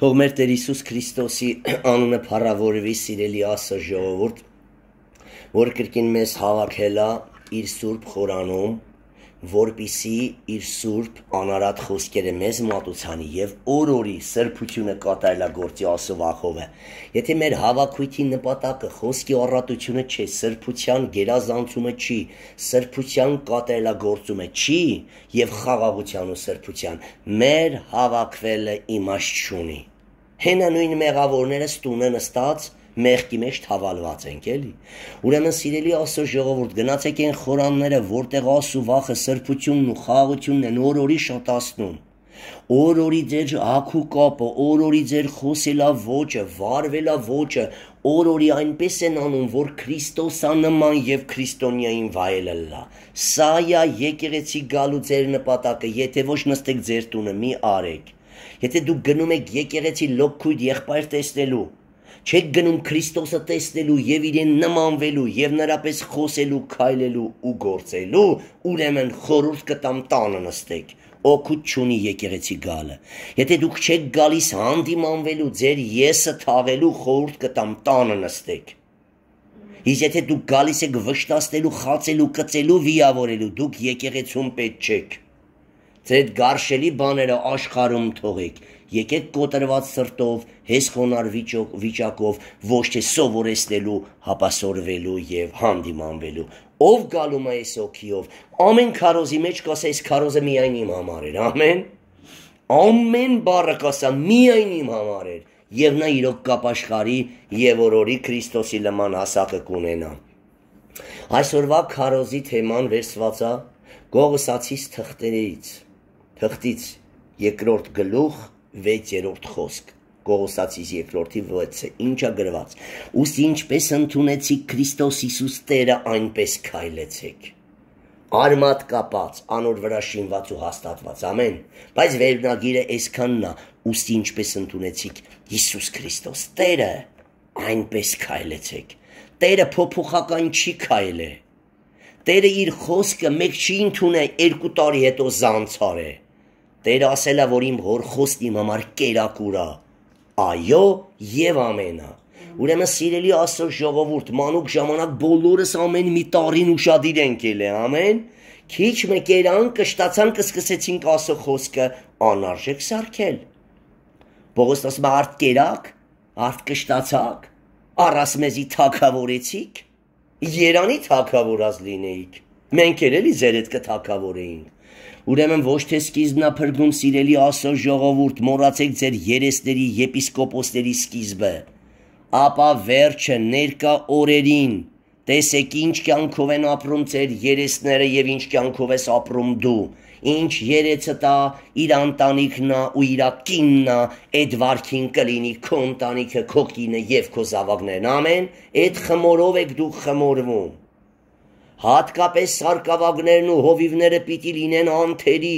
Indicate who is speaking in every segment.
Speaker 1: Թող մեր Տեր Հիսուս Քրիստոսի անունը փառավորվի սիրելի ասո ժողովուրդ, որ կրկին մեզ հավաքելա իր Սուրբ խորանում, որբիսի իր Սուրբ անարատ խոսքերը մեզ մատուցանի եւ օր-օրի սրբությունը կատարելա գործի ասո վախով է։ Եթե մեր հավաքույթի նպատակը խոսքի առատությունը չէ, սրբության գերազանցումը չի, սրբության կատարելա գործումը չի եւ խաղաղության ու սրբության, մեր հավաքվելը իմաստ չունի հենանույն մեղավորները ստունը նստած մեղքի մեջ թավալված ենք էլի ուրեմն սիրելի աստծո ժողովուրդ գնացեք այն խորանները որտեղ աստու վախը սրբությունն ու խաղությունն են օր-օրի շատացնում օր-օրի ձեր ակու կապը օր-օրի ձեր խոսելա ոճը վարվելա ոճը օր-օրի այնպես են անում որ քրիստոսանման եւ քրիստոնյային վայելը լա սա է եկեղեցի գալու ձեր նպատակը եթե ոչ նստեք ձեր տունը մի արեք Եթե դուք գնում եք եկեղեցի լոքույդ եղբայր տեսնելու, չեք գնում Քրիստոսը տեսնելու եւ իրեն նմանվելու եւ նրա պես խոսելու, քայլելու ու գործելու, ուրեմն խորուրդ կտամ տանը նստեք օգուտ չունի եկեղեցի գալը։ Եթե դուք չեք գալիս հանդիմանվելու ձեր եսը թաղելու խորհուրդ կտամ տանը նստեք։ Իսկ եթե դուք գալիս եք վշտացնելու, խացելու, կծելու, վիավորելու, դուք եկեղեցում պետք չեք։ Ձեր այդ գարշելի բաները աշխարում թողեք։ Եկեք կոտրված սրտով, հեսխոնար վիճակով, ոչ թե սովորեցնելու, հապասորվելու եւ հանդիմանվելու։ Ով գալում է այս օքիով, ամեն քարոզի մեջ կասա, այս քարոզը միայն իմ համար էր, ամեն։ Ամեն բառը կասա, միայն իմ համար էր, եւ նա իրոք կապաշխարի եւ օրորի Քրիստոսի նման հասակը կունենա։ Այսօրվա քարոզի թեման վերսված է Գողսացից թղթերից հղթից երկրորդ գլուխ 6-րդ խոսք Կողոսացիս երկրորդի 6-ը ինչա գրված ուս ինչպես ընդունեցիք Քրիստոս Հիսուս Տերը այնպես քայլեցեք արմատ կապած անոր վրա շինված ու հաստատված ամեն բայց վերնագիրը այսքանն է ուս ինչպես ընդունեցիք Հիսուս Քրիստոս Տերը այնպես քայլեցեք Տերը փոփոխական չի քայլել Տերը իր խոսքը մեկ չի ընդունել երկու տարի հետո զանցար է Տեր ասելա, որ իմ հորխոստն իմ համար կերակուրա։ Այո, եւ ամենա։ Ուրեմն սիրելի Աստծո ժողովուրդ, մանուկ ժամանակ բոլորս ամեն մի տարին ուրախadir ենք ել, ամեն։ Քիչ մեկերան կշտացան կսկսեցինք Աստծո խոսքը անարժեք սարքել։ Պողոս ասում է արդ կերակ, արդ կշտացակ, առաս մեզի թակավորեցիք, Երանի թակավորած լինեիք։ Մենք էլ էլի ձեր հետ կթակավորեինք Ուրեմն ոչ թե սկիզբն ափրգում սիրելի ասո ժողովուրդ, մոռացեք ձեր երեսների եպիսկոպոսների սկիզբը, ապա վերջը ներկա օրերին տեսեք ինչ կյանքով են ապրում ձեր երեսները եւ ինչ կյանքով ես ապրում դու։ Ինչ երեցը տա իր ընտանիքն ու իր կինն, այդ վարքին կլինի քո ընտանիքը, քո կինը եւ քո զավակներն։ Ամեն, այդ խմորով եք դու խմորվում։ Հատկապես սարկավագներն ու հովիվները պիտի լինեն անթերի։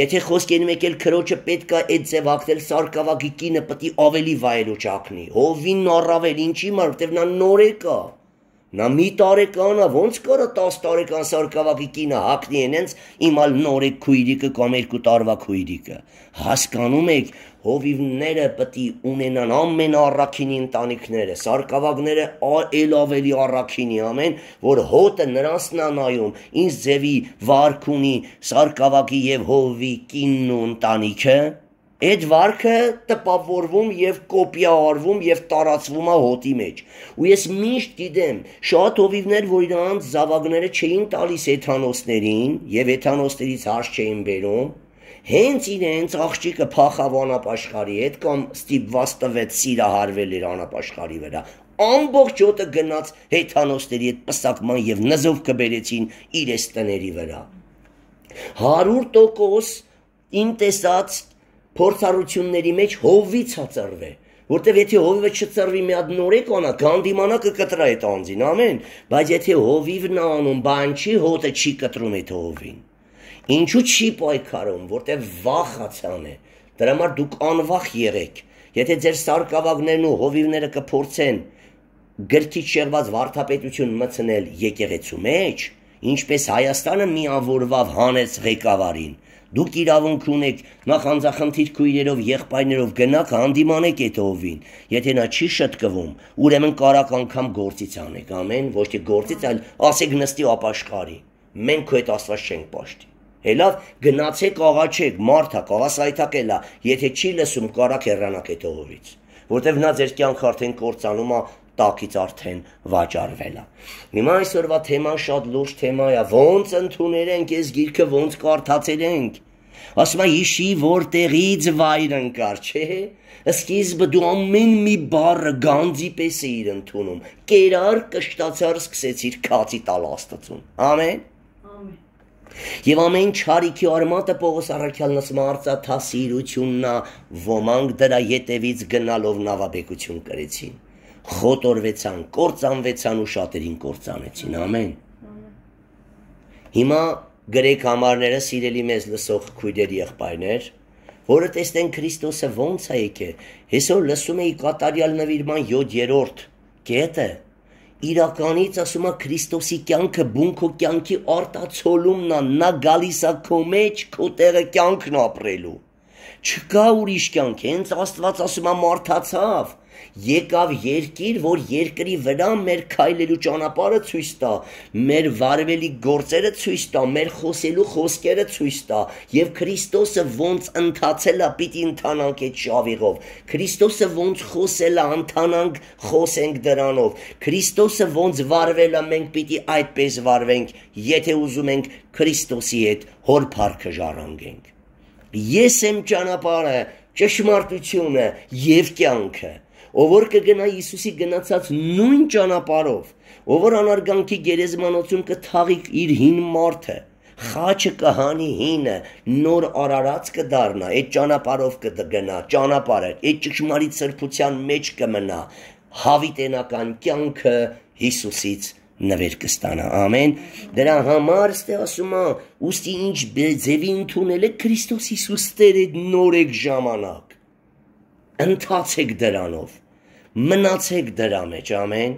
Speaker 1: Եթե խոսքեն մեկ էլ քրոջը պետքա այդ ձև ակտել սարկավագի կինը պիտի ավելի վայելուչ ակնի։ Հովին առավել ինչի՞ մար, որտեվ նա նոր է կա։ Նա մի տարեկան է, ոնց կարա 10 տարեկան սարկավակի կինը հակնի են հենց իմալ նորեկ քույրիկը կամ երկու տարվա քույրիկը։ Հասկանում եք, հովիվները պետք է ունենան ամեն առաքինի ընտանիքները, սարկավակները ել ավելի առաքինի ամեն, որ հոտը նրանցն է նայում, ինչ ձևի վարք ունի սարկավակի եւ հովի կինն ու ընտանիքը։ Այդ վարքը տպավորվում եւ կոպիավորվում եւ տարածվում է հոտի մեջ։ Ու ես միշտ գիտեմ, շատ հովիվներ, որ իրանց զավակները չէին տալիս էթանոսներին եւ էթանոսներից հարց չէին բերում, հենց իրենց աղջիկը փախավ անապաշխարի հետ կամ ստիպված տվեց սիրահարվել իր անապաշխարի վրա ամբողջ յոտը գնաց հեթանոսների հետ պսակման եւ նզով կբերեցին իրենց տների վրա 100% իմ տեսած փորձառությունների մեջ հովից հա ծրվե որտեվ եթե հովիվը չծրվի մի հատ նորեկ անա գանդիմանա կկտրա այդ անձին ամեն բայց եթե հովիվն անում բան չի հոտը չի կտրում այդ հովին ինչու չի պայքարում որտեվ վախացան է դրա համար դուք անվախ երեք եթե ձեր սարկավագներն ու հովիվները կփորձեն գրքի շեղված վարդապետություն մցնել եկեղեցու մեջ ինչպես Հայաստանը միավորվավ հանեց ղեկավարին Դուք իրավունք ունեք նախանձախնդիր քույրերով, եղբայրներով գնաք հանդիմանեք այդ ովին։ Եթե նա չի շտկվում, ուրեմն կարակ անգամ գործից անեք, ամեն, ոչ թե գործից, այլ ասեք նստի ապաշխարի։ Մենք քո այդ աստված չենք ճաշտի։ Հելավ գնացեք աղաչեք, մարդա կավասայթակելա, եթե չի լսում, կարակ հեռանաք այդ ովից որտեվ նա ձեր կյանքը արդեն կործանում է տակից արդեն վաճառվել է։ Հիմա այսօրվա թեման շատ լուրջ թեմա է, ո՞նց ընդուներենք այս գիրքը, ո՞նց կարդացերենք։ Ասում եմ, հիշի որտեղից վայր ընկար, չէ՞։ Սկիզբը դու ամեն մի բառը գանձի պես էիր ընդունում։ Կերար կշտացար սկսեցիր քացի տալ Աստծուն։ Ամեն։ Ամեն։ Եվ ամեն ճարիքի արմատը Պողոս առաքյալն ասում արծաթասիրությունն է, ոմանք դրա ետևից գնալով նավաբեկություն կրեցին խոտորվեցան, կործանվեցան ու շատերին կործանեցին, ամեն։ Հիմա գրեք համարները սիրելի մեզ լսող քույրերի եղբայրներ, որը տեսնեն Քրիստոսը ոնց է եկել։ Հեսօր լսում էի կատարյալ նվիրման 7-րդ կետը։ Իրականից ասում է Քրիստոսի կյանքը բունքո կյանքի արտացոլումն է, նա գալիս է քո մեջ, քո տեղը կյանքն ապրելու։ Չկա ուրիշ կյանք, հենց Աստված ասում է մարդացավ եկավ երկիր, որ երկրի վրա մեր քայլելու ճանապարհը ցույց տա, մեր վարվելի գործերը ցույց տա, մեր խոսելու խոսքերը ցույց տա, եւ Քրիստոսը ոնց ընթացել է, պիտի ընթանանք այդ շավիղով։ Քրիստոսը ոնց խոսել է, ընթանանք, խոսենք դրանով։ Քրիստոսը ոնց վարվել է, մենք պիտի այդպես վարվենք, եթե ուզում ենք Քրիստոսի հետ հոր փառքը ժառանգենք։ Ես եմ ճանապարհը, ճշմարտությունը եւ կյանքը ով որ կգնա Հիսուսի գնացած նույն ճանապարով, ով որ անարգանքի գերեզմանոցում կթաղի իր հին մարդը, խաչը կհանի հինը, նոր արարած կդառնա, այդ ճանապարով կգնա, ճանապարը, այդ ճշմարիտ սրբության մեջ կմնա, հավիտենական կյանքը Հիսուսից նվեր կստանա։ Ամեն։ Դրա համար ստե ասում է, ուստի ինչ ձևի ընդունել է Քրիստոս Հիսուս Տեր այդ նորեկ ժամանակ ընթացեք դրանով, մնացեք դրա մեջ, ամեն։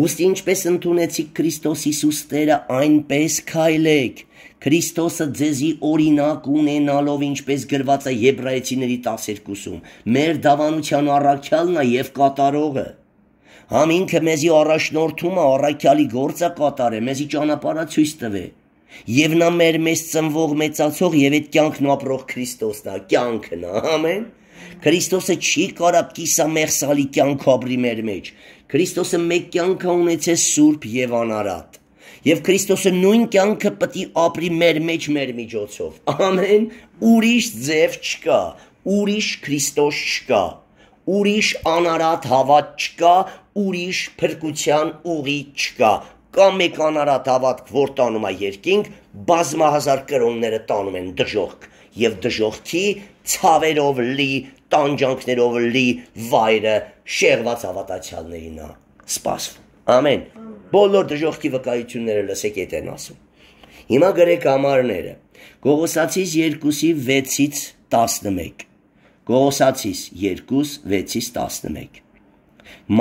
Speaker 1: Ոստի ինչպես ընդունեցիք Քրիստոս Հիսուստերը, այնպես քայլեք։ Քրիստոսը ձեզի օրինակ ունենալով, ինչպես գրված է Եբրայեցիների 12-ում, մեր դավանության առաքյալն է եւ կատարողը։ Համ ինքը մեզի առաջնորդում է, առաքյալի գործը կատարե, մեզի ճանապարհը ցույց տվե։ Եվ նա մեր մեծ ծնվող, մեծացող եւ այդ կյանքն ապրող Քրիստոսն է, կյանքն է, ամեն։ Ա, Քրիստոսը չի կարապ կիսամեղ սալի կյանք ապրի մեր մեջ։ Քրիստոսը մեկ կյանք ունեցե սուրբ եւ անարատ։ Եվ Քրիստոսը նույն կյանքը պիտի ապրի մեր մեջ մեր միջոցով։ Ամեն ուրիշ ձև չկա, ուրիշ Քրիստոս չկա, ուրիշ անարատ հավատ չկա, ուրիշ փրկության ուղի չկա, կամ մեկ անարատ հավատք, որ տանում է երկինք, բազմահազար կրոնները տանում են դժողք, եւ դժողքի ցավերով լի տանջանքներով լի վայրը շեղված հավատացյալներին է սպասվում։ Ամեն։ Բոլոր դժողքի վկայությունները լսեք եթե ասում։ Հիմա գրեք համարները։ Գողոսացիս 2-ի 6-ից 11։ Գողոսացիս 2-6-ից 11։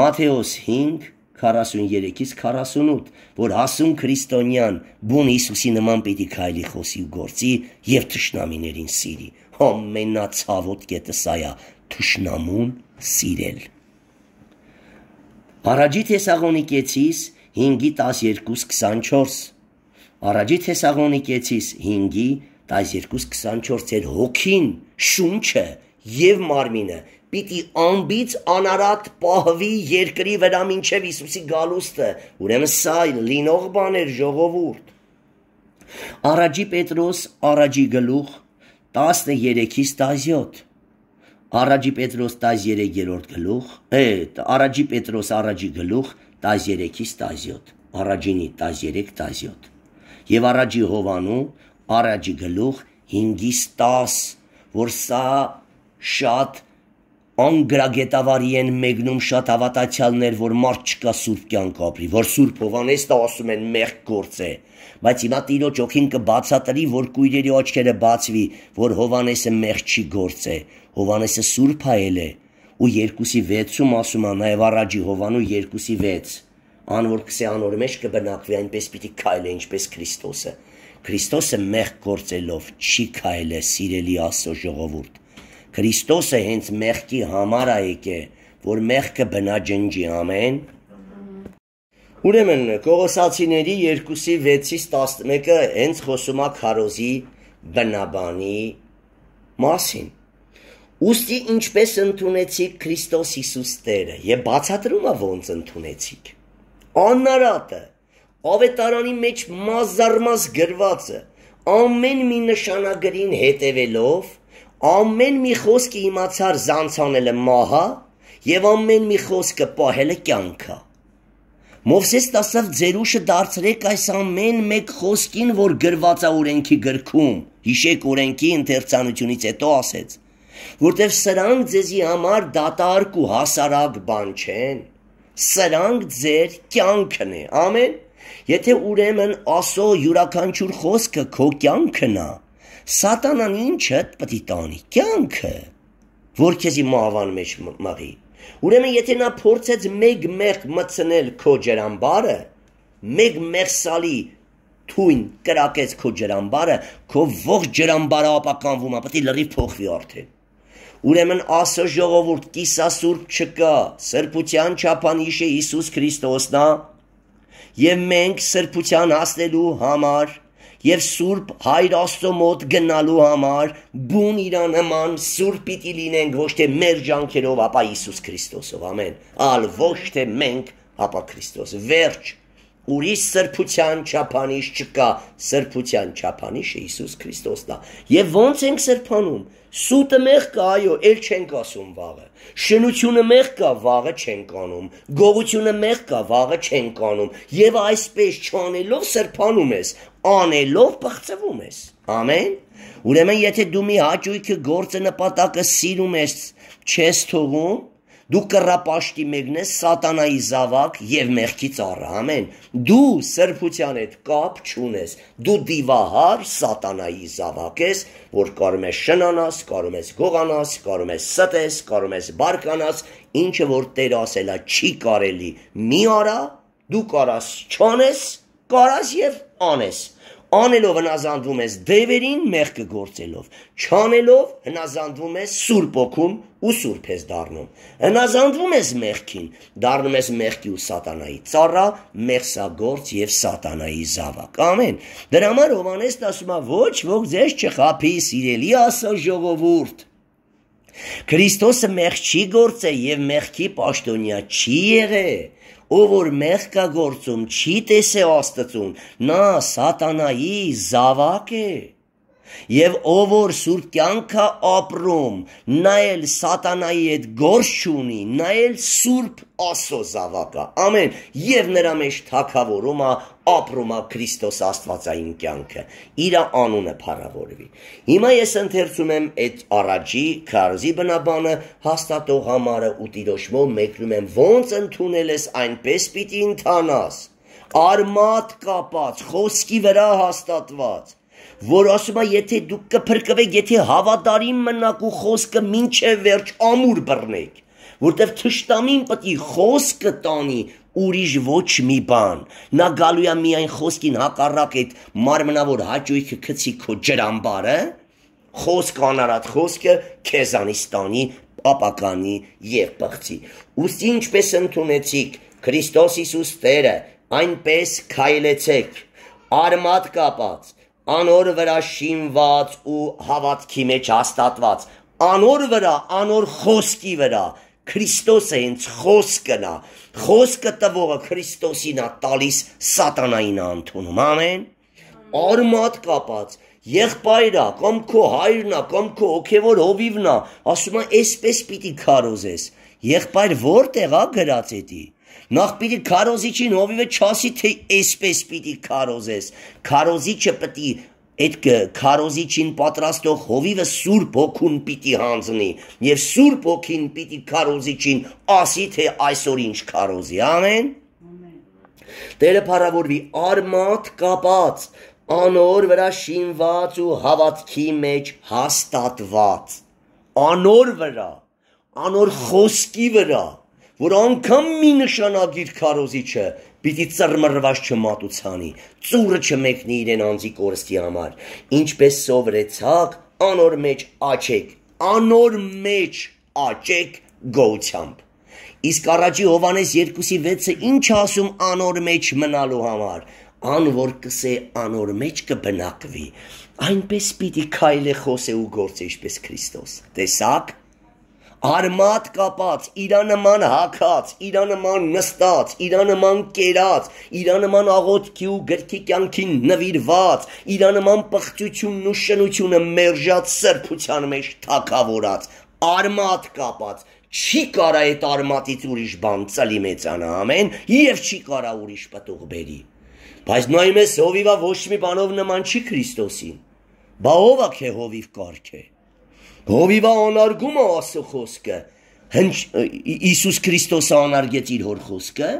Speaker 1: Մատթեոս 5 43-ից 48, որ հասուն քրիստոնյան բուն Հիսուսի նման պիտի քայլի խոսի ու գործի եւ ճշնամիներին սիրի ամենացավոտ կետը սա է՝ թշնամուն սիրել։ Արաջի Թեսաղոնիկեցիս 5:12-24 Արաջի Թեսաղոնիկեցիս 5:12-24 Ձեր հոգին, շունչը եւ մարմինը պիտի ամբից անարատ պահվի երկրի վրա մինչև Հիսուսի գալուստը, ուրեմն սա լինող բան էր ժողովուրդ։ Արաջի Պետրոս, արաջի գլուխ 13-ից 17 Առաջի Պետրոս 13-րդ գլուխ, է, Առաջի Պետրոս առաջի գլուխ 13-ից 17, Առաջինի 13-17։ Եվ Առաջի Հովանու Առաջի գլուխ 5-ից 10, որ սա շատ անգրագետավարի են մեկնում շատ հավատացյալներ, որ մարդ չկա սուրբ կյանք ապրի, որ սուրբ Հովանեսը ասում են մեղք գործ է, բայց հիմա Տիրոջ օքին կբացատրի, որ քույրերի աչքերը բացվի, որ Հովանեսը մեղք չի գործ է, Հովանեսը սուրբ հայել է, ու 2-ի 6-ում ասում է նաև առաջի Հովանու 2-ի 6 անոր կսե անոր մեջ կբնակվի այնպես պիտի քայլե ինչպես Քրիստոսը Քրիստոսը մեղ գործելով չի քայլե սիրելի Աստծո ժողովուրդ Քրիստոսը հենց մեղքի համար է եկել, որ մեղքը բնաջնջի, ամեն։ Ուրեմն Կողոսացիների 2-ի 6-ից 11-ը հենց խոսում է քարոզի բնաբանի մասին։ Ոստի ինչպես ընդունեցիք Քրիստոս Հիսուս Տերը եւ բացատրում է ոնց ընդունեցիք։ Աննարատը ավետարանի մեջ մազարմաս գրվածը ամեն մի նշանագրին հետևելով ամեն մի խոսքը իմացար զանցանելը մահա եւ ամեն մի խոսքը պահելը կյանքա։ Մովսեսն ասավ ձերուշը դարձրեք այս ամեն մեկ խոսքին, որ գրված է օրենքի գրքում։ Հիշեք օրենքի ընթերցանությունից հետո ասեց, որտեվ սրանք ձեզի համար դատարկ ու հասարակ բան չեն։ Սրանք ձեր կյանքն է։ Ամեն։ Եթե ուրեմն ասո յուրաքանչյուր խոսքը քո կյանքն է, Սատանան ինչը պետք է տանի կյանքը, որ քեզի մահվան մեջ մղի։ Ուրեմն եթե նա փորձեց մեկ մեղ մցնել քո ջրամբարը, մեկ մեղսալի թույն կրակեց քո ջրամբարը, քո ողջ ջրամբարը ապականվում է, պետք է լրիվ փոխվի արդեն։ Ուրեմն ասո ժողովուրդ կիսասուրբ չկա, սրբության չափանիշը Հիսուս Քրիստոսն է, եւ մենք սրբության հասնելու համար եւ Սուրբ Հայր Աստծո մոտ գնալու համար բուն իրան նման Սուրբ պիտի լինենք ոչ թե մեր ջանքերով, ապա Հիսուս Քրիստոսով։ Ամեն։ Ալ ոչ թե մենք, ապա Քրիստոս։ Վերջ ուրիշ սրբության չափանիշ չկա, սրբության չափանիշը Հիսուս Քրիստոսն է։ Եվ ո՞նց ենք սրբանում։ Սուտը մեղ կա, այո, ել չենք ասում վաղը։ Շնությունը մեղ կա, վաղը չենք անում։ Գողությունը մեղ կա, վաղը չենք անում։ Եվ այսպես չանելով սրբանում ես, անելով բղծվում ես։ Ամեն։ Ուրեմն եթե դու մի հաճույքը գործը նպատակը սիրում ես, չես թողում, դու կռապաշտի մեկն ես սատանայի զավակ եւ մեղքի ծառը ամեն դու սրբության հետ կապ չունես դու դիվահար սատանայի զավակ ես որ կարում ես շնանաս կարում ես գողանաս կարում ես ստես կարում ես բարկանաս ինչը որ Տեր ասելա չի կարելի մի արա դու կարաս չանես կարաս եւ անես անելով հնազանդվում ես դևերին մեղքը գործելով, չանելով հնազանդվում ես Սուրբ Օգուն ու Սուրբ ես դառնում։ Հնազանդվում ես մեղքին, դառնում ես մեղքի ու սատանայի ծառա, մեղսագործ եւ սատանայի զավակ։ Ամեն։ Դրա համար Հովանեսն ասում է. ոչ ոք ձեզ չխափի, սիրելի ասա ժողովուրդ։ Քրիստոսը մեղք չի գործել եւ մեղքի պաշտոնյա չի եղել ով որ մեղքա գործում, չի տեսե Աստծուն, նա սատանայի զավակ է։ Եվ ով որ սուրբ կյանքա ապրում, նա էլ սատանայի հետ գործ չունի, նա էլ սուրբ Աստծո զավակա։ Ամեն, եւ նրա մեջ թակավորում է ապրում է Քրիստոս Աստվածային կյանքը։ Իր անունը փառավորվի։ Հիմա ես ընթերցում եմ այդ առաջի քարզի բնաբանը հաստատող համարը ու տիրոջմով մեկնում եմ ոնց ընդունել ես այնպես պիտի ընթանաս։ Արմատ կապած, խոսքի վրա հաստատված որ ասում է, եթե դուք կփրկվեք, եթե հավատարիմ մնաք ու խոսքը մինչև վերջ ամուր բռնեք, որտեվ թշտամին պետք է խոսքը տանի ուրիշ ոչ մի բան։ Նա գալու է միայն խոսքին հակառակ այդ մարմնավոր հաճույքը քցի քո ջրամբարը, խոսք անարատ խոսքը քեզանից տանի ապականի եւ բղծի։ Ուստի ինչպես ընդունեցիք Քրիստոս Հիսուս Տերը, այնպես քայլեցեք արմատ կապած անոր վրա շինված ու հավատքի մեջ հաստատված, անոր վրա, անոր խոսքի վրա, Քրիստոս է ինձ խոսքն է։ Խոսքը տվողը Քրիստոսին է տալիս սատանային է ընդունում։ Ամեն։ Արմատ կապած եղբայրա կամ քո հայրն է կամ քո հոգևոր հովիվն է ասում է այսպես պիտի քարոզես եղբայր որտեղ է գրած էդի նախ պիտի քարոզիչին հովիվը չասի թե այսպես պիտի քարոզես քարոզիչը պիտի այդ քարոզիչին պատրաստող հովիվը սուրբ հոգուն պիտի հանձնի եւ սուրբ հոգին պիտի քարոզիչին ասի թե այսօր ինչ քարոզի ամեն Տերը փառավորվի արմատ կապած անոր վրա շինված ու հավատքի մեջ հաստատված անոր վրա անոր խոսքի վրա որ անգամ մի նշանագիր քարոզիչը պիտի ծռմռված չմատուցանի, ծուրը չմեկնի իրեն անձի կորստի համար, ինչպես սովրեցակ անոր մեջ աչեք, անոր մեջ աճեք գոությամբ։ Իսկ առաջի Հովանես 2:6-ը ինչ ասում անոր մեջ մնալու համար։ Ան որ կսե անոր մեջ կբնակվի։ Այնպես պիտի քայլե խոսե ու գործե ինչպես Քրիստոս։ Տեսա՞ք արմատ կապած, իրանման հակած, իրանման նստած, իրանման կերած, իրանման աղոթքի ու գրքի կյանքին նվիրված, իրանման պղծությունն ու շնությունը մերժած սրբության մեջ թակավորած, արմատ կապած, չի կարա այդ արմատից ուրիշ բան ծլի մեծանա ամեն եւ չի կարա ուրիշ պատուղ բերի բայց նայում ես հովիվա ոչ մի բանով նման չի քրիստոսին բա ով է քե հովիվ կարգ է Հովիվա անարգում է Աստծո խոսքը։ Հնչ Հիսուս Քրիստոսը անարգեց իր հոր խոսքը։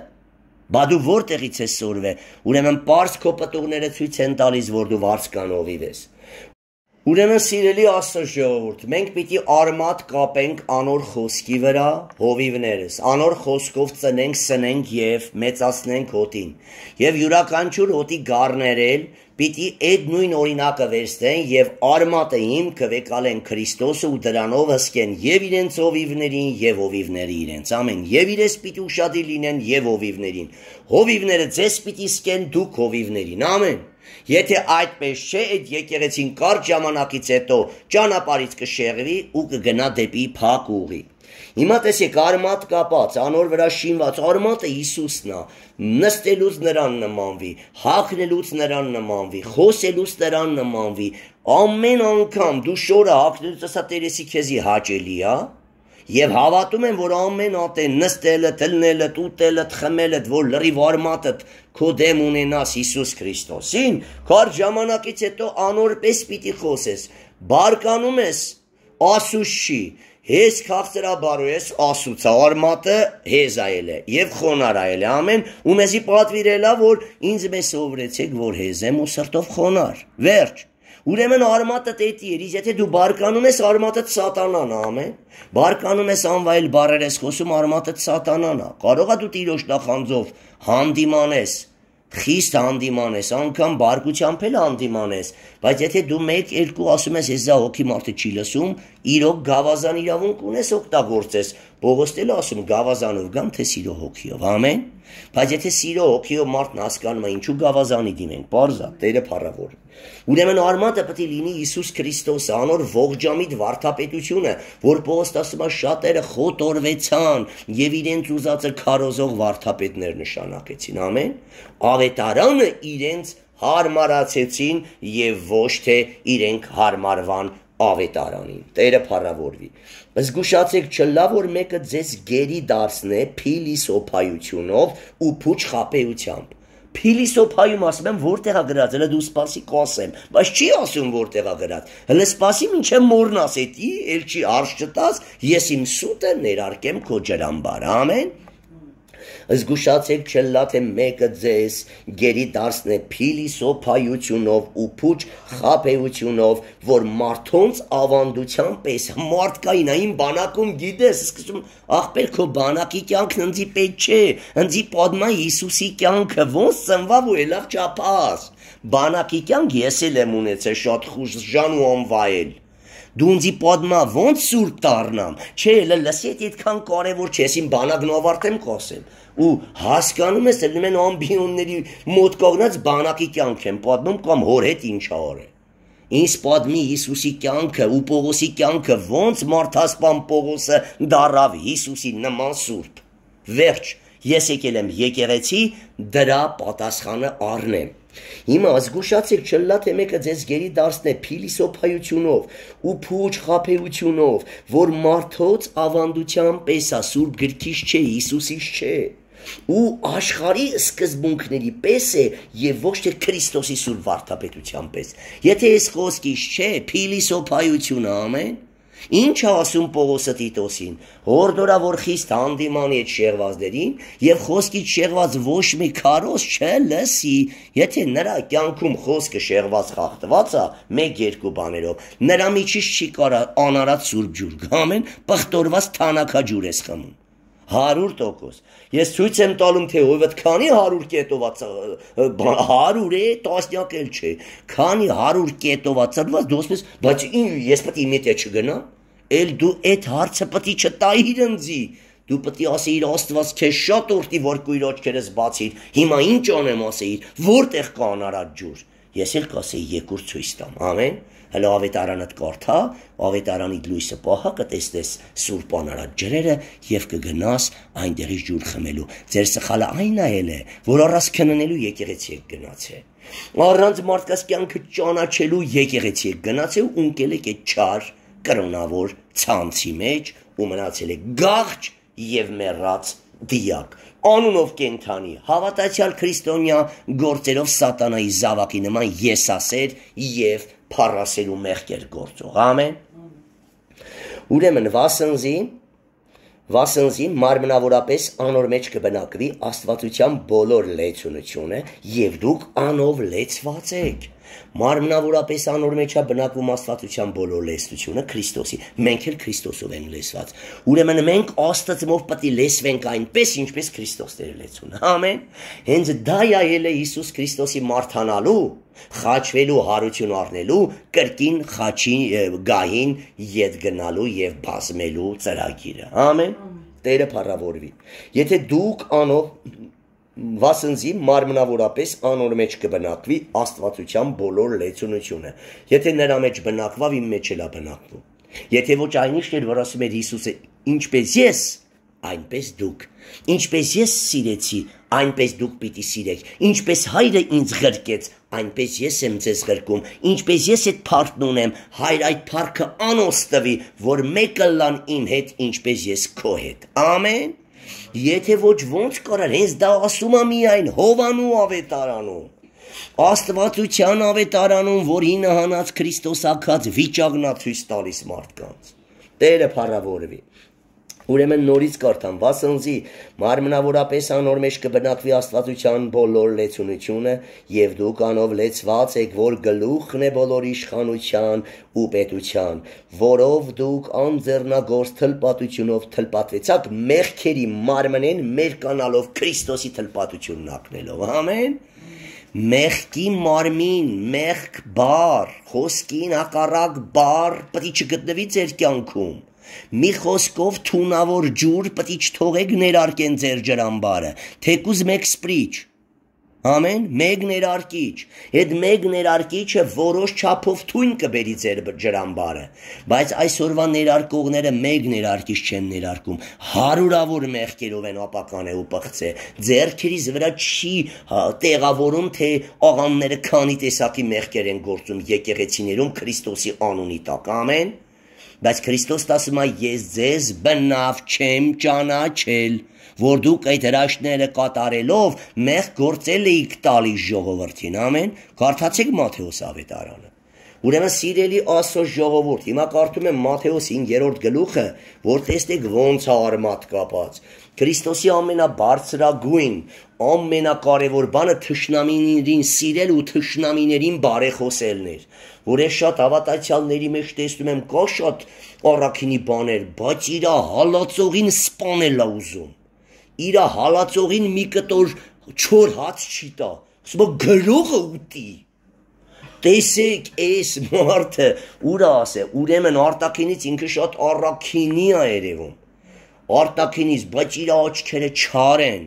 Speaker 1: Բա դու որտեղից ես սորվե։ Ուրեմն པարս քո պատողները ցույց են տալիս, որ դու վարձ կան հովիվ ես։ Ուրեմն սիրելի Աստծո ժողովուրդ, մենք պիտի արմատ կապենք անոր խոսքի վրա, հովիվներս, անոր խոսքով ծնենք, սնենք եւ մեծացնենք հոտին։ Եվ յուրաքանչյուր հոտի գառներել պիտի այդ նույն օրինակը վերստեն եւ արմատը իմ կվեկալեն Քրիստոսը ու դրանով հսկեն եւ իրենց հովիվներին եւ հովիվները իրենց։ Ամեն եւ իրենց պիտի ուշադիր լինեն եւ հովիվներին։ Հովիվները ձեզ պիտի սկեն դուք հովիվներին։ Ամեն։ Եթե այդպես չէ, այդ եկեղեցին կարճ ժամանակից հետո ճանապարից կշեղվի ու կգնա դեպի փակ ուղի։ Հիմա տեսեք արմատ կապած, անոր վրա շինված արմատը Հիսուսն է։ Նստելուց նրան նմանվի, հագնելուց նրան նմանվի, խոսելուց նրան նմանվի։ Ամեն անգամ դու շորը հագնելուց ասա Տերեսի քեզի հաճելի է, հա? եւ հավատում են, որ ամեն ատեն նստելը, տլնելը, տուտելը, խմելը, որ լրի վարմատը քո դեմ ունենաս Հիսուս Քրիստոսին, քար ժամանակից հետո անորպես պիտի խոսես, բարկանում ես, ասուս չի, հեզ քաղցրաբարու ես ասուցա արմատը հեզայել է եւ խոնարայել է ամեն ու մեզի պատվիրելա որ ինձ մեզ սովորեցեք որ հեզեմ ու սրտով խոնար վերջ Ուրեմն արմատը տետիր, իսկ եթե դու բարկանում ես արմատը սատանան ամեն, բարկանում ես անվայել բարեր ես խոսում արմատը սատանան է։ Կարողա դու տիրոջ նախանձով հանդիմանես, խիստ հանդիմանես, անգամ բարկությամբ էլ հանդիմանես, բայց եթե դու 1-2 ասում ես, ես դա հոգի մարդը չի լսում, իրոք գավազան իրավունք ունես օգտագործես։ Պողոստելը ասում գավազանով գամ թե սիրո հոգիով։ Ամեն։ Բայց եթե սիրո օքիո մարդն հասկանում է ինչու գավազանի դիմենք, բարձա, Տերը փառավոր։ Ուրեմն արմատը պետք է լինի Հիսուս Քրիստոսը, անոր ողջամիտ վարդապետությունը, որ Պողոս ասում է շատերը խոտորվեցան եւ իրենց ուզածը քարոզող վարդապետներ նշանակեցին։ Ամեն։ Ավետարանը իրենց հարմարացեցին եւ ոչ թե իրենք հարմարվան ավետարանին, Տերը փառավորվի։ Զգուշացեք չլա որ մեկը ձեզ գերի դարձնե փիլիսոփայությունով ու փուչ խապեությամբ։ Փիլիսոփայում ասում եմ որտեղ է գրած, հələ դու սպասի քո ասեմ, բայց չի ասում որտեղ է գրած։ Հələ սպասի ինչե մորն ասեի, ել չի արժ չտաս, ես իմ սուտը ներարկեմ քո ջրամբար։ Ամեն զգուշացեք չլա թե մեկը ձեզ գերի դարձնե փիլիսոփայությունով ու փուչ խափեությունով, որ մարդոնց ավանդության պես մարդկայինային բանակում գիտես, սկսում ախպեր քո բանակի կյանքն ընձի պետք չէ, ընձի պատմա Հիսուսի կյանքը ոնց ծնվավ ու ելավ ճապաս։ Բանակի կյանք ես էլ եմ ունեցել շատ խուժան ու անվայել։ Դու ինձի պատմա ոնց սուրբ դառնամ։ Չէ, լսի, այդ այդքան կարևոր չէ, ես իմ բանակն ավարտեմ խոսեմ ու հասկանում ես, ելնում են ամբիոնների մոտ կողնած բանակի կյանք են պատմում կամ հոր հետ ինչա արել։ Ինչ պատմի Հիսուսի կյանքը ու Պողոսի կյանքը, ոնց մարդասպան Պողոսը դարավ Հիսուսի նման սուրբ։ Վերջ, ես եկել եմ եկեղեցի, դրա պատասխանը առնեմ։ Հիմա զգուշացեք չլլա թե մեկը ձեզ գերի դարձնե փիլիսոփայությունով ու փուչ խափեությունով, որ մարդոց ավանդության պես է, սուրբ գրքից չէ, Հիսուսից չէ։ չէ ու աշխարհի սկզբունքների պես է եւ ոչ թե Քրիստոսի սուր վարդապետության պես։ Եթե այս խոսքից չէ, փիլիսոփայություն ամեն, Ինչ ա ասում Պողոսը Տիտոսին, հորդորա որ խիստ հանդիմանի այդ շեղվածներին եւ խոսքից շեղված ոչ մի քարոզ չէ լսի, եթե նրա կյանքում խոսքը շեղված խախտված է մեկ-երկու բաներով, նրա միջից չի կարա անարած սուրբ ջուր, ամեն պղտորված թանակաջուր ես խմում։ 100%։ Ես ցույց եմ տալում, թե ովդ քանի 100 կետովա 100 է, տասնյակ էլ չէ։ Քանի 100 կետովա ծրված դու ասես, բայց ինձ ես պետք է մեդիա չգնամ, էլ դու այդ հարցը պետք է չտայի իրենձի։ Դու պետք է ասեիր Աստված քեզ շատ օրտի որ քույր աչքերս բացիր։ Հիմա ինչ անեմ ասեիր, որտեղ կա անարատ ջուր։ Ես էլ կասեի երկուր ցույց տամ։ Ամեն հələ ավետարանդ կորթա, ավետարանիդ լույսը պահա կտեսնես Սուրբ Անարատ ջրերը եւ կգնաս այնտեղից ջուր խմելու։ Ձեր սխալը այն այլ է, որ առած քննելու եկեղեցի եք գնացել։ Առանց մարդկաց կյանքը ճանաչելու եկեղեցի եք գնացել ու ընկել եք այդ չար կրոնավոր ցանցի մեջ ու մնացել եք գաղճ եւ մեռած դիակ անունով կենթանի հավատացյալ քրիստոնյա գործերով սատանայի զավակի նման եսասեր եւ փառասելու մեղքեր գործող։ Ամեն։ Ուրեմն վասնզի վասնզի մարմնավորապես անոր մեջ կբնակվի աստվածության բոլոր լեցունությունը եւ դուք անով լեցված եք։ Մարմնավորապես անոր մեջ է բնակվում աստվածության բոլոր լեստությունը Քրիստոսի։ Մենք էլ Քրիստոսով ենք լեսված։ Ուրեմն մենք աստծմով պետք է լեսվենք այնպես, ինչպես Քրիստոսն էր լեցուն։ Ամեն։ Հենց դա ա ելե Հիսուս Քրիստոսի մարտանալու խաչվելու հարություն առնելու կրկին խաչի գահին ետ գնալու եւ բազմելու ծրագիրը ամեն Տերը փառավորվի եթե դուք անով վասնզի մարմնավորապես անոր մեջ կբնակվի աստվածության բոլոր լեցունությունը եթե նրա մեջ բնակվավ իմ մեջ էլա բնակվում եթե ոչ այնիշն էր որ ասում էր Հիսուսը ինչպես ես այնպես դուք։ Ինչպես ես սիրեցի, այնպես դուք պիտի սիրեք։ Ինչպես հայրը ինձ ղրկեց, այնպես ես եմ ձեզ գրկում, ինչպես ես այդ փառքն ունեմ, հայր այդ փառքը անոս տվի, որ մեկը լան իմ հետ, ինչպես ես քո հետ։ Ամեն։ Եթե ոչ ոնց կարար, հենց դա ասում է միայն Հովանու ավետարանում։ Աստվածության ավետարանում, որ հինահանած Քրիստոս ակած վիճակնա ցույց տալիս մարդկանց։ Տերը փառավորվի։ Ուրեմն նորից կարդամ, վասնզի մարմնավորապես անոր մեջ կբնակվի աստվածության բոլոր լեցունությունը եւ դուք անով լեցված եք, որ գլուխն է բոլոր իշխանության ու պետության, որով դուք անձեռնագործ թլպատությունով թլպատվեցաք մեղքերի մարմնեն մերկանալով Քրիստոսի թլպատությունն ակնելով։ Ամեն մեղքի մարմին, մեղք բար, խոսքին հակառակ բար պետք չգտնվի ձեր կյանքում։ Մի խոսքով թունավոր ջուր պտի չթողեք ներարկեն ձեր ջրամբարը, թեկուզ մեկ սպրիչ։ Ամեն մեկ ներարկիչ, այդ մեկ ներարկիչը որոշ չափով թույն կբերի ձեր ջրամբարը, բայց այսօրվա ներարկողները մեկ ներարկիչ չեն ներարկում, հարյուրավոր մեղքերով են ապականը ու պղծե, ձերքերից վրա չի տեղավորում, թե աղանները քանի տեսակի մեղքեր են գործում եկեղեցիներում Քրիստոսի անունի տակ, ամեն։ Բայց Քրիստոսն ասում է. Ես ձեզ բնավ չեմ ճանաչել, որ դուք այդ հրաշները կատարելով մեղ գործել էիք տալիս ժողովրդին։ Ամեն։ Կարդացեք Մատթեոս ավետարանը։ Ուրեմն սիրելի Աստծո ժողովուրդ, հիմա կարդում եմ Մատթեոս 5-րդ գլուխը, որ տեսնեք ոնց է արմատ կապած։ Քրիստոսի ամենաբարձրագույն, ամենակարևոր բանը թշնամիներին սիրել ու թշնամիներին բարեխոսելն էր։ Որ ես շատ հավատացյալների մեջ տեսնում եմ կա շատ առաքինի բաներ, բայց իր հալածողին սպանել է ուզում։ Իր հալածողին մի կտոր չոր հաց չի տա։ Սա գլուխը ուտի։ ու տեսեք այս մարդը ուր ասե, ուրեմն արտակինից ինքը շատ առաքինի է երևում։ Արտակինից, բայց իր աչքերը չար են։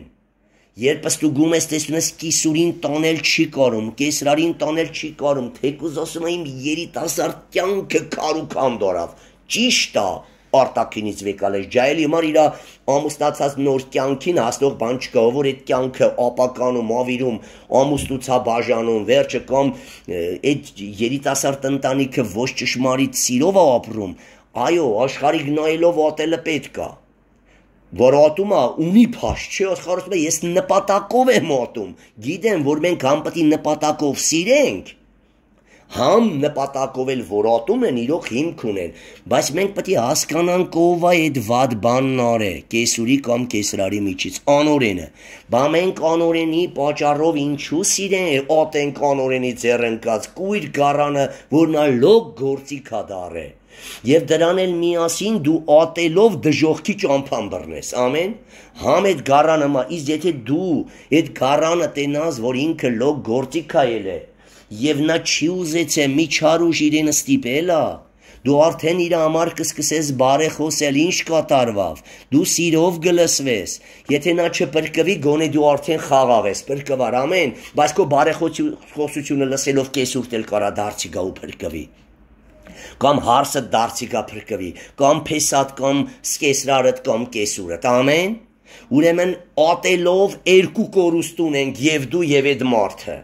Speaker 1: Երբ ստուգում ես տեսնում ես կիսուրին տանել չի կարում, կեսրարին տանել չի կարում, թեկուզ ասում եմ երիտասարդ կյանքը քարուքան դորավ։ Ճիշտ է, Սպարտակինից վեկալ ես, ջայելի համար իր ամուսնացած նոր կյանքին հասնող բան չկա, ով որ այդ կյանքը ապականում, ավիրում, ամուսնուցաբաժանում, վերջը կամ այդ երիտասարդ ընտանիքը ոչ ճշմարիտ սիրով է ապրում, այո, աշխարհիկ նայելով ատելը պետք է որ ատում է ունի փաշ, չէ, աշխարհում ես նպատակով եմ ատում։ Գիտեմ, որ մենք համ պետք է նպատակով սիրենք, համ նպատակով էլ որոտում են իրոք հիմք ունեն, բայց մենք պետք է հասկանանք ով է այդ վատ բանն արել, կեսուրի կամ կեսրարի միջից, անորենը։ Բա մենք անորենի պատճառով ինչու սիրեն ատենք անորենի ձեռ ընկած կույր գարանը, որ նա լոգ գործի կադարը։ Եվ դրան էլ միասին դու ատելով դժողքի ճամփան բռնես։ Ամեն համ այդ գարանը, իսկ եթե դու այդ գարանը տենաս, որ ինքը լոգ գործի կայել է, եւ նա չի ուզեցե մի չարուժ իրեն ստիպելա։ Դու արդեն իր համար կսկսես բարեխոսել ինչ կատարվավ։ Դու սիրով գլսվես։ Եթե նա չպրկվի, գոնե դու արդեն խաղավ ես, պրկվար ամեն, բայց քո բարեխոսությունը լսելով կեսուրտ էլ կարա դարձի գա ու պրկվի կամ հարսը դարձիկա փրկվի կամ փեսատ կամ սկեսրարդ կամ կեսուրդ ամեն ուրեմն ատելով երկու կորուստ ունենք եւ դու եւ այդ մարդը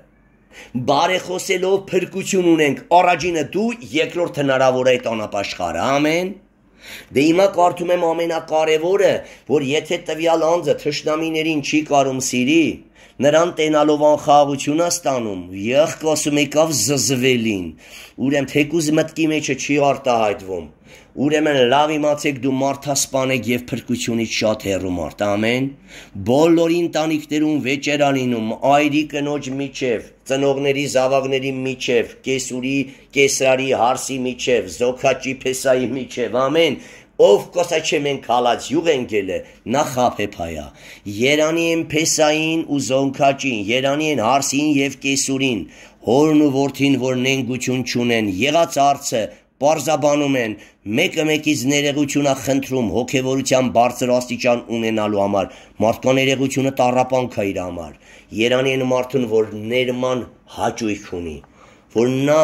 Speaker 1: բարեխոսելով փրկություն ունենք առաջինը դու երկրորդ հնարավոր է տանապաշխարը ամեն դե հիմա կարդում եմ ամենակարևորը որ եթե տվյալ անձը թշնամիներին չի կարում սիրի նրան տենալով անխաղաղությունը ստանում եղ կոսում եկավ զզվելին ուրեմն թեկուզ մտքի մեջը չի արտահայտվում ուրեմն լավ իմացեք դու մարդասպան եք եւ փրկությունից շատ հեռու մարդ ամեն բոլորին տանիքներուն վեճերանինում այրի կնոջ միջև ծնողների զավակների միջև կեսուրի կեսարի հարսի միջև զոքաճի փեսայի միջև ամեն ով կոսաչեմեն քալած յուղ են գելը նախափեփայա երանի են փեսային ու զոնքաճին երանի են հարսին եւ կեսուրին հորն ու որդին որ նենգություն չունեն եղած արծը Պարզաբանում են մեկը մեկից ներեգությունա խնդրում հոգևորության բարձր աստիճան ունենալու համար մարդկան ներեգությունը տարապանք է իր համար Երանի են մարդուն որ ներման հաճույք ունի որ նա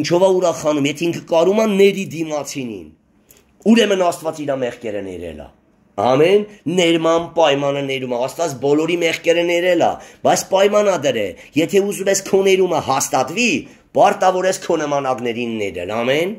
Speaker 1: ինչով է ուրախանում եթե ինքը կարողա ների դիմացինին Ուրեմն Աստված իր մեղքերը ներել է։ Ամեն ներման պայմանը ներում է, Աստված բոլորի մեղքերը ներել է, բայց պայմանա դրե, եթե ուզում ես քո ներումը հաստատվի, պարտավորես քո նմանակներին ներել, ամեն։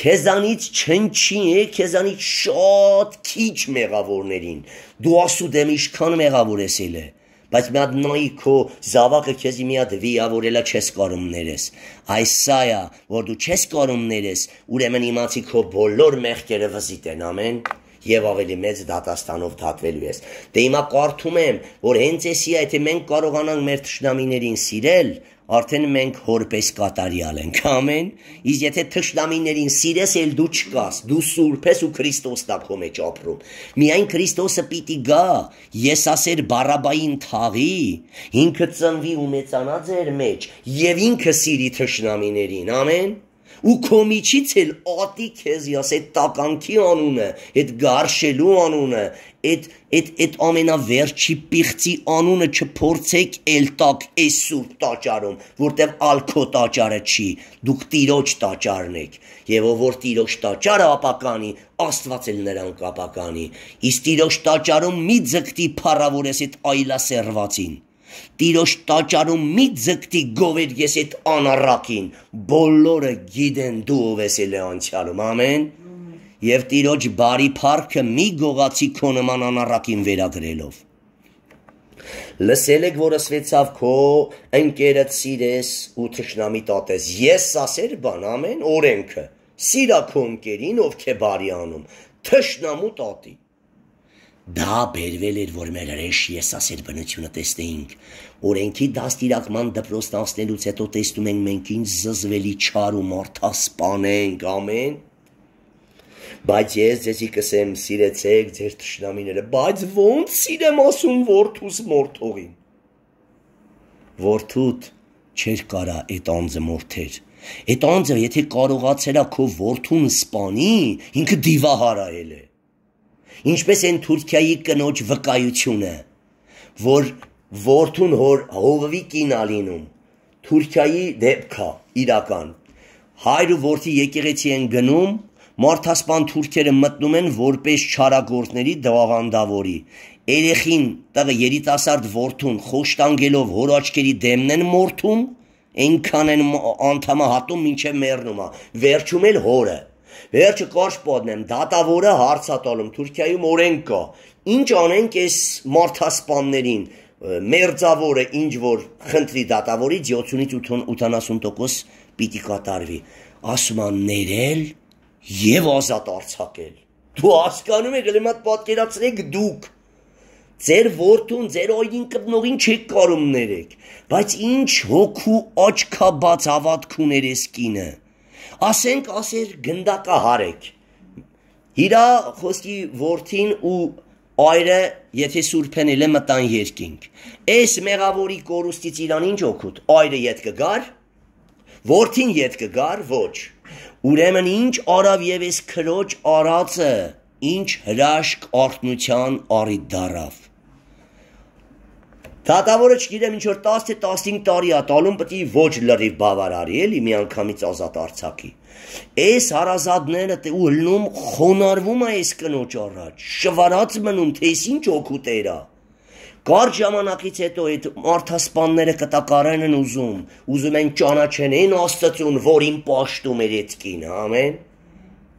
Speaker 1: Քեզանից չնչի է, քեզանից շատ քիչ մեղավորներին։ Դու ասու դեմ ինչքան մեղավոր ես ելել բայց մի հատ նայի քո զավակը քեզի մի հատ վիավորելա չես կարում ներես այս սա է որ դու չես կարում ներես ուրեմն իմացի քո բոլոր մեղքերը վզիտ են ամեն եւ ավելի մեծ դատաստանով դատվելու ես։ Դե հիմա կարդում եմ, որ հենց էսի է, եթե մենք կարողանանք մեր ճշնամիներին սիրել, արդեն մենք հորպես կատարյալ ենք, ամեն։ Իսկ եթե թշնամիներին սիրես, ել դու չկաս, դու սուրբ ես ու Քրիստոսն է քո մեջ ապրում։ Միայն Քրիստոսը պիտի գա, ես ասեր Բարաբային թաղի, ինքը ծնվի ու մեծանա ձեր մեջ, եւ ինքը սիրի թշնամիներին, ամեն ու քո միջից էլ ատի քեզ ես այդ տականքի անունը, այդ գարշելու անունը, այդ այդ այդ ամենավերջի պիղծի անունը չփորձեք ել տակ այս սուրբ տաճարում, որտեղ ալքո տաճարը չի, դուք տիրոջ տաճարն եք։ Եվ ով որ տիրոջ տաճարը ապականի, Աստված էլ նրան կապականի։ Իսկ տիրոջ տաճարում մի ձգտի փառավորես այդ այլասերվածին։ Տիրոջ տաճարում մի ձգտի գովեր ես այդ անառակին։ Բոլորը գիտեն դու ով ես ել անցյալում, ամեն։ Եվ Տիրոջ բարի փառքը մի գողացի քո նման անառակին վերագրելով։ Լսել եք, որ ասվեցավ քո ընկերդ սիրես ու թշնամի տատես։ Ես ասեր բան ամեն օրենքը։ Սիրա քո ընկերին, ով քե բարի անում, թշնամու տատի։ Դա բերվել էր, որ մեր հրեշ եսասեր բնությունը տեսնեինք։ Օրենքի դաստիարակման դպրոց տանցնելուց հետո տեսնում ենք մենք ինչ զզվելի չար ու մարդասպան ենք, ամեն։ Բայց ես ձեզի կսեմ, սիրեցեք ձեր ճշնամիները, բայց ո՞նց սիրեմ ասում որդուս մորթողին։ Որդուդ չեր կարա այդ անձը մորթեր։ Այդ անձը եթե կարողացերա քո որդուն սպանի, ինքը դիվահարա էլ է։ Ինչպես են Թուրքիայի կնոջ վկայությունը, որ որդուն հոր հողվի կին ալինում, Թուրքիայի դեպքա իրական։ Հայրը որդի եկեղեցի են գնում, մարդասպան թուրքերը մտնում են որպես չարագործների դավանդավորի։ Երեխին տղը երիտասարդ որդուն խոշտանգելով հոր աչքերի դեմն են մորթում, այնքան են անդամահատում ինչե մեռնում է, վերջում էլ հորը։ Վերջը կարճ պատնեմ, դատավորը հարցատալում Թուրքիայում օրենք կա։ Ինչ անենք այս մարդասպաններին։ Մերձավորը ինչ որ խնդրի դատավորից 70-ից 80% պիտի կատարվի։ Ասում են ներել եւ ազատ արձակել։ Դու հասկանում եք, հիմա պատկերացրեք դուք ձեր որդուն, ձեր օյին կտնողին չեք կարում ներեք, բայց ինչ հոգու աչքաբաց հավատք ուներ էս կինը ասենք ասեր գնդակա հարեք իրա խոսքի worth-ին ու այրը եթե սուրբենել է մտան երկինք այս մեղավորի կորուստից իրան ինչ օգուտ այրը իդ կգար worth-ին իդ կգար ոչ ուրեմն ինչ արավ եւ այս քրոջ արածը ինչ հրաշք արտնության արի դարավ Դատավորը չգիտեմ ինչ որ 10 թե 15 տարի է տալում պետք է ոչ լրիվ բավարարի էլի միանգամից ազատ արցակի։ Այս հարազատները դե ու հլնում խոնարվում է այս կնոջ առաջ, շվարած մնում թե ինչ օգուտ էրա։ Կար ժամանակից հետո այդ մարդասպանները կտակարեն են ուզում, ուզում են ճանաչեն այն աստծուն, որին պաշտում էր այդ կին, ամեն։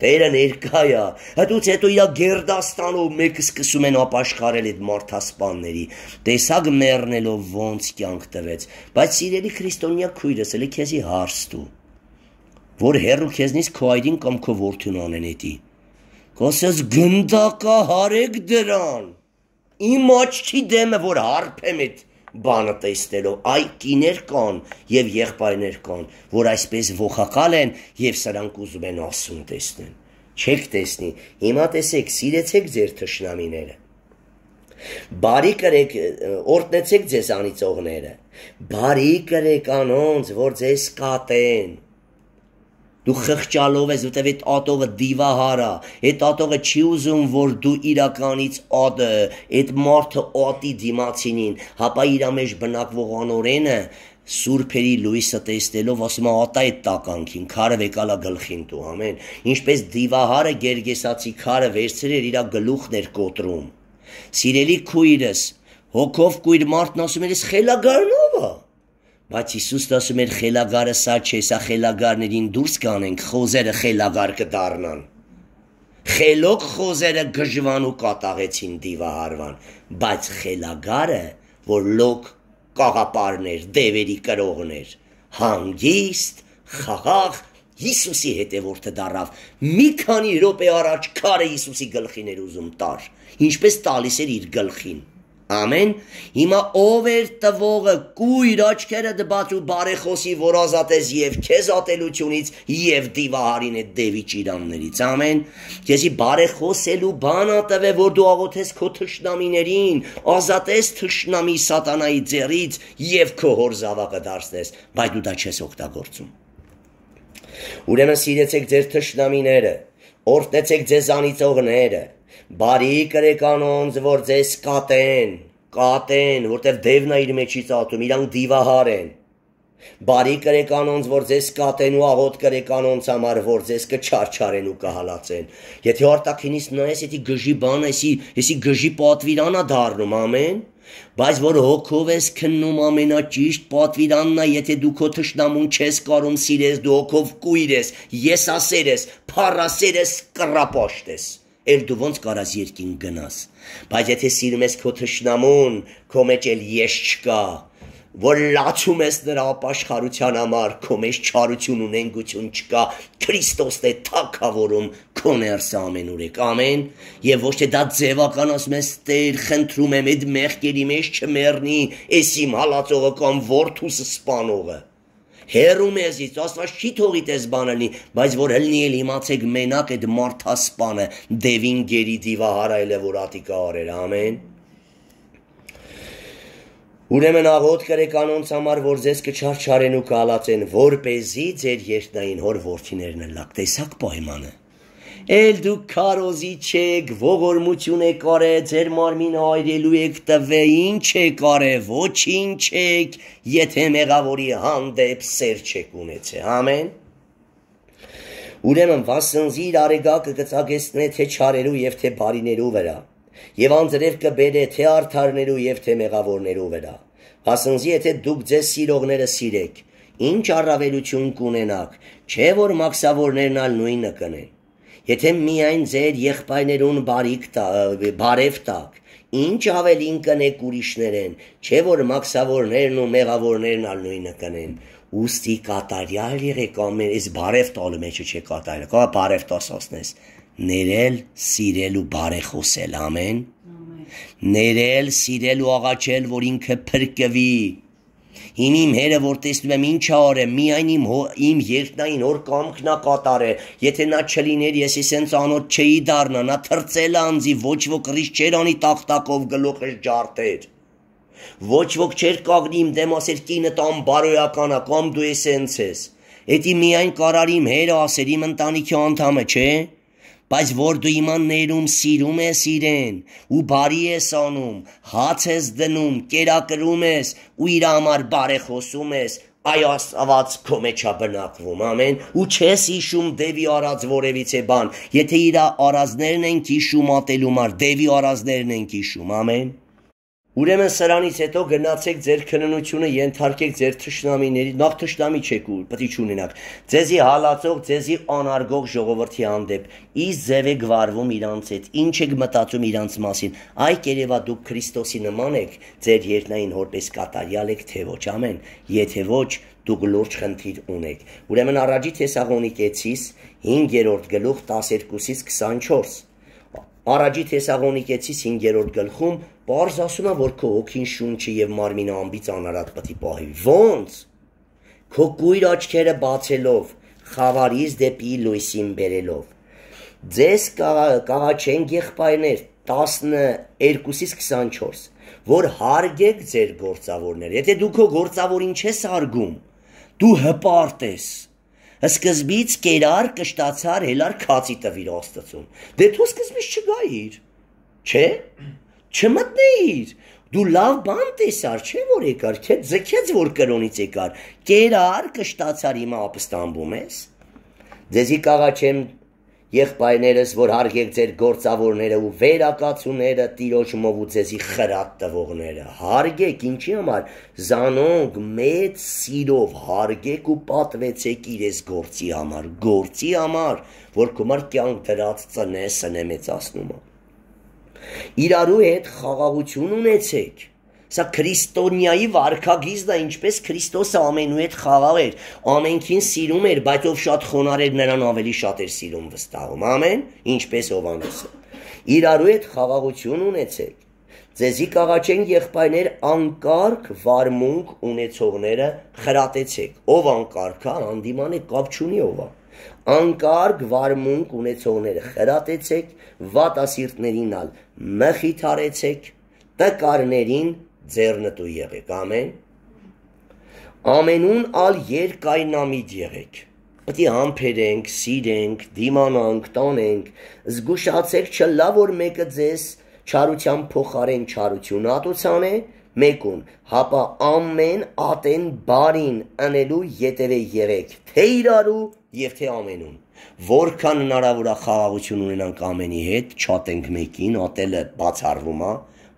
Speaker 1: Տերը ներկա է, հդուց հետո իրա գերդաստանով մեկը սկսում են ապաշխարել այդ մարդասպանների, տեսակ մեռնելով ոնց կյանք տվեց, բայց սիրելի քրիստոնյա քույրս էլի քեզի հարստու, որ հերու քեզնից քո այդին կամ քո որդուն անենետի, կոսես գնդակա հարեք դրան, իմ աչքի դեմը, որ հարպեմ էդ, բանը տեսնելով, այ կիներ կան եւ եղբայրներ կան, որ այսպես ողակալ են եւ սրանք ուզում են ասում տեսնեն։ Չեք տեսնի։ Հիմա տեսեք, սիրեցեք ձեր թշնամիները։ Բարի կրեք, օրտնեցեք ձեզ անիծողները։ Բարի կրեք անոնց, որ ձեզ կատեն դու խղճալով ես, որտեվ այդ ատողը դիվահար է, այդ ատողը չի ուզում, որ դու իրականից ատը, այդ մարդը ատի դիմացինին, հապա իր մեջ բնակվող անորենը Սուրբերի լույսը տեսնելով ասում է ատա այդ տականքին, քարը վեկալա գլխին տու, ամեն։ Ինչպես դիվահարը գերգեսացի քարը վերցրեր իր գլուխն էր կոտրում։ Սիրելի քույրս, հոգով քույր մարդն ասում էր, «Ես խելագարնով եմ»։ Բայց Հիսուսն ասում էր խելագարը սա չէ, սա խելագարներին դուրս կանենք, խոզերը խելագար կդառնան։ Խելոք խոզերը գժվան ու կատաղեցին դիվահարվան, բայց խելագարը, որ լոկ կաղապարներ, դևերի կրողներ, հանգիստ, խաղաղ Հիսուսի հետևորդը դարավ։ Մի քանի րոպե առաջ քարը Հիսուսի գլխին էր ուզում տար, ինչպես տալիս էր իր գլխին։ Ամեն հիմա ով էր տվողը կույր աչքերը դբած ու բարեխոսի որազատես եւ քեզ ատելությունից եւ դիվահարին այդ դեվի ճիրաններից ամեն քեզի բարեխոսելու բան ատվե որ դու աղոթես քո թշնամիներին ազատես թշնամի սատանայի ձեռից եւ քո հոր զավակը դարձնես բայց դու դա չես օգտագործում ուրեմն սիրեցեք ձեր թշնամիները օրհնեցեք ձեզանից օղները բարի կրեկանոնց, որ ձեզ կատեն, կատեն, որտեղ դևն է իր մեջից ատում, իրանք դիվահար են։ Բարի կրեկանոնց, որ ձեզ կատեն ու աղոտ կրեկանոնց համար, որ ձեզ կչարչարեն ու կհալացեն։ Եթե արտաքինից նայես, եթե գժի բան, էսի, էսի գժի պատվիրանա դառնում, ամեն։ Բայց որ հոգով ես քննում ամենաճիշտ պատվիրանն է, եթե դու քո թշնամուն չես կարում սիրես, դու հոգով կույր ես, ես ասեր ես, փառասեր ես, կռապաշտ ես։ ես Էլ դու ոնց կարաս երկին գնաս։ Բայց եթե սիրում ես քո թշնամուն, քո մեջ էլ ես չկա, որ լացում ես նրա ապաշխարության համար, քո մեջ չարություն ու նենգություն չկա։ Քրիստոսն է թակավորում քո ներսը ամենուրեք։ Ամեն։ Եվ ոչ թե դա ձևականաս մեզ Տեր, խնդրում եմ, այդ մեղքերի մեջ չմեռնի, ես իմ հալածողը կամ ворթուս սպանողը հերու մեզից, Աստված չի թողի տես բանը լինի, բայց որ հլնի էլ իմացեք մենակ այդ մարդասպանը, դևին գերի դիվահարայել է, որ ատիկա արեր, ամեն։ Ուրեմն աղոտ կրեք անոնց համար, որ ձեզ կչարչարեն ու կալացեն, որ เป զի ձեր երկնային հոր որդիներն են լակ տեսակ պայմանը։ Էլ դուք քարոզի չեք, ողորմություն եք արել, ձեր մարմինը այրելու եք տվե, ինչ եք արել, ոչինչ եք, եթե մեղավորի հանդեպ սեր չեք ունեցել։ Ամեն։ Ուրեմն վասնզիր արեգակը գծագեստնե թե չարելու եւ թե բարիներու վրա եւ անձրև կբերե թե արթարներու եւ թե մեղավորներու վրա։ Հասնզի եթե դուք ձեզ սիրողները սիրեք, ինչ առավելություն կունենաք, չէ որ մաքսավորներն ալ նույնը կնեն։ Եթե միայն ձեր եղբայրներուն բարիք տա, բարև տակ, ինչ ավելին կնեք ուրիշներեն, չէ որ մաքսավորներն ու մեղավորներն ալ նույնը կնեն։ Ոստի կատարյալ եղեք ամեն այս բարև տալու մեջ չէ կատարել։ Կա բարև տասածնես։ Ներել, սիրել ու բարեխոսել, ամեն։ Ներել, սիրել ու աղաչել, որ ինքը փրկվի Հին իմ հերը որ տեսնում եմ ինչ արեմ, միայն իմ հո, իմ երկնային օր կամքնա կատարել։ Եթե նա չլիներ, ես իսենց անոտ չէի դառնա, նա թրծել անձի ոչ ոք ռիշ չեր անի տախտակով գլուխս ջարդեր։ Ոչ ոք չեր կագնի իմ դեմ ասեր կինդ անբարոյականա կամ դու ես ենց ես։ Էդի միայն կարար իմ հերը ասեր իմ ընտանիքի անդամը, չէ՞ բայց որ դու իմաններում սիրում ես իրեն ու բարի ես անում, հաց ես դնում, կերակրում ես ու իր համար բարեխոսում ես, այ աստված քո մեջ է բնակվում, ամեն, ու չես հիշում դեվի արած որևիցե բան, եթե իր արազներն ենք հիշում ատելու մար, դեվի արազներն ենք հիշում, ամեն։ Ուրեմն սրանից հետո գնացեք ձեր քննությունը ենթարկեք ձեր ճշնամիների, նախ ճշնամի չեք ու պետք չունենաք։ Ձեզի հալածող, ձեզի անարգող ժողովրդի հանդեպ իս ձև է գվարվում իրանց հետ։ Ինչ եք մտածում իրանց մասին։ Այ կերևա դուք Քրիստոսի նման եք, ձեր երկնային հորպես կատարյալ եք թե ոչ, ամեն։ Եթե ոչ, դուք լուրջ խնդիր ունեք։ Ուրեմն առաջի Թեսաղոնիկեցիս 5-րդ գլուխ 12-ից 24 Առաջի Թեսաղոնիկեցիս 5-րդ գլխում Պարզ ասում եմ, որ քո հոգին շունչը եւ մարմինը ամբից անարատ պետք է պահի։ Ոնց։ Քո կույր աչքերը բացելով, խավարից դեպի լույսին բերելով։ Ձեզ կահաչեն եղբայրներ 12-ից 24, որ հարգեք ձեր գործավորները։ Եթե դու քո գործավորին չես հարգում, դու հպարտ ես։ Սկզբից կերար կշտացար հելար քացի տվիր Աստծուն։ Դե թող սկզբից չգայիր։ Չէ՞ չմտնեիր։ Դու լավ բան տեսար, չէ՞ որ եկար, քեզ ձգեց որ կրոնից եկար։ Կերար կշտացար հիմա ապստամբում ես։ Ձեզի կաղաչեմ եղբայրներս, որ հարգեք ձեր գործավորները ու վերակացուները, տիրոջ մով ու ձեզի խրատ տվողները։ Հարգեք, ինչի համար զանոնք մեծ սիրով հարգեք ու պատվեցեք իրենց գործի համար, գործի համար, որ կումար կյանք դրած ծնես, սնեմեցացնումը։ Իրարու հետ խաղաղություն ունեցեք։ Սա քրիստոնյայի վարքագիծն է, ինչպես Քրիստոսը ամենուհետ խաղաղ էր, ամենքին սիրում էր, բայց ով շատ խոնար էր, նրան ավելի շատ էր սիրում վստահում։ Ամեն, ինչպես Հովանոսը։ Իրարու հետ խաղաղություն ունեցեք։ Ձեզի կաղաչեն եղբայրներ անկարգ վարմունք ունեցողները խրատեցեք։ Ով անկարգա, անդիման է կապ չունի ովա անկարգ վարմունք ունեցողները խրատեցեք, վատասիրտներին ալ մխիթարեցեք, տկարներին ձեռնտու եղեք, ամեն։ Ամենուն ալ երկայնամիտ եղեք։ Պետք է համբերենք, սիրենք, դիմանանք, տանենք, զգուշացեք չլա որ մեկը ձեզ չարության փոխարեն չարություն ատուցան է, մեկուն, հապա ամեն ատեն բարին անելու ետևե երեք, թե իրարու եւ թե ամենում։ Որքան հնարավոր է խաղաղություն ունենանք ամենի հետ, շատ ենք մեկին, ատելը բացառվում է,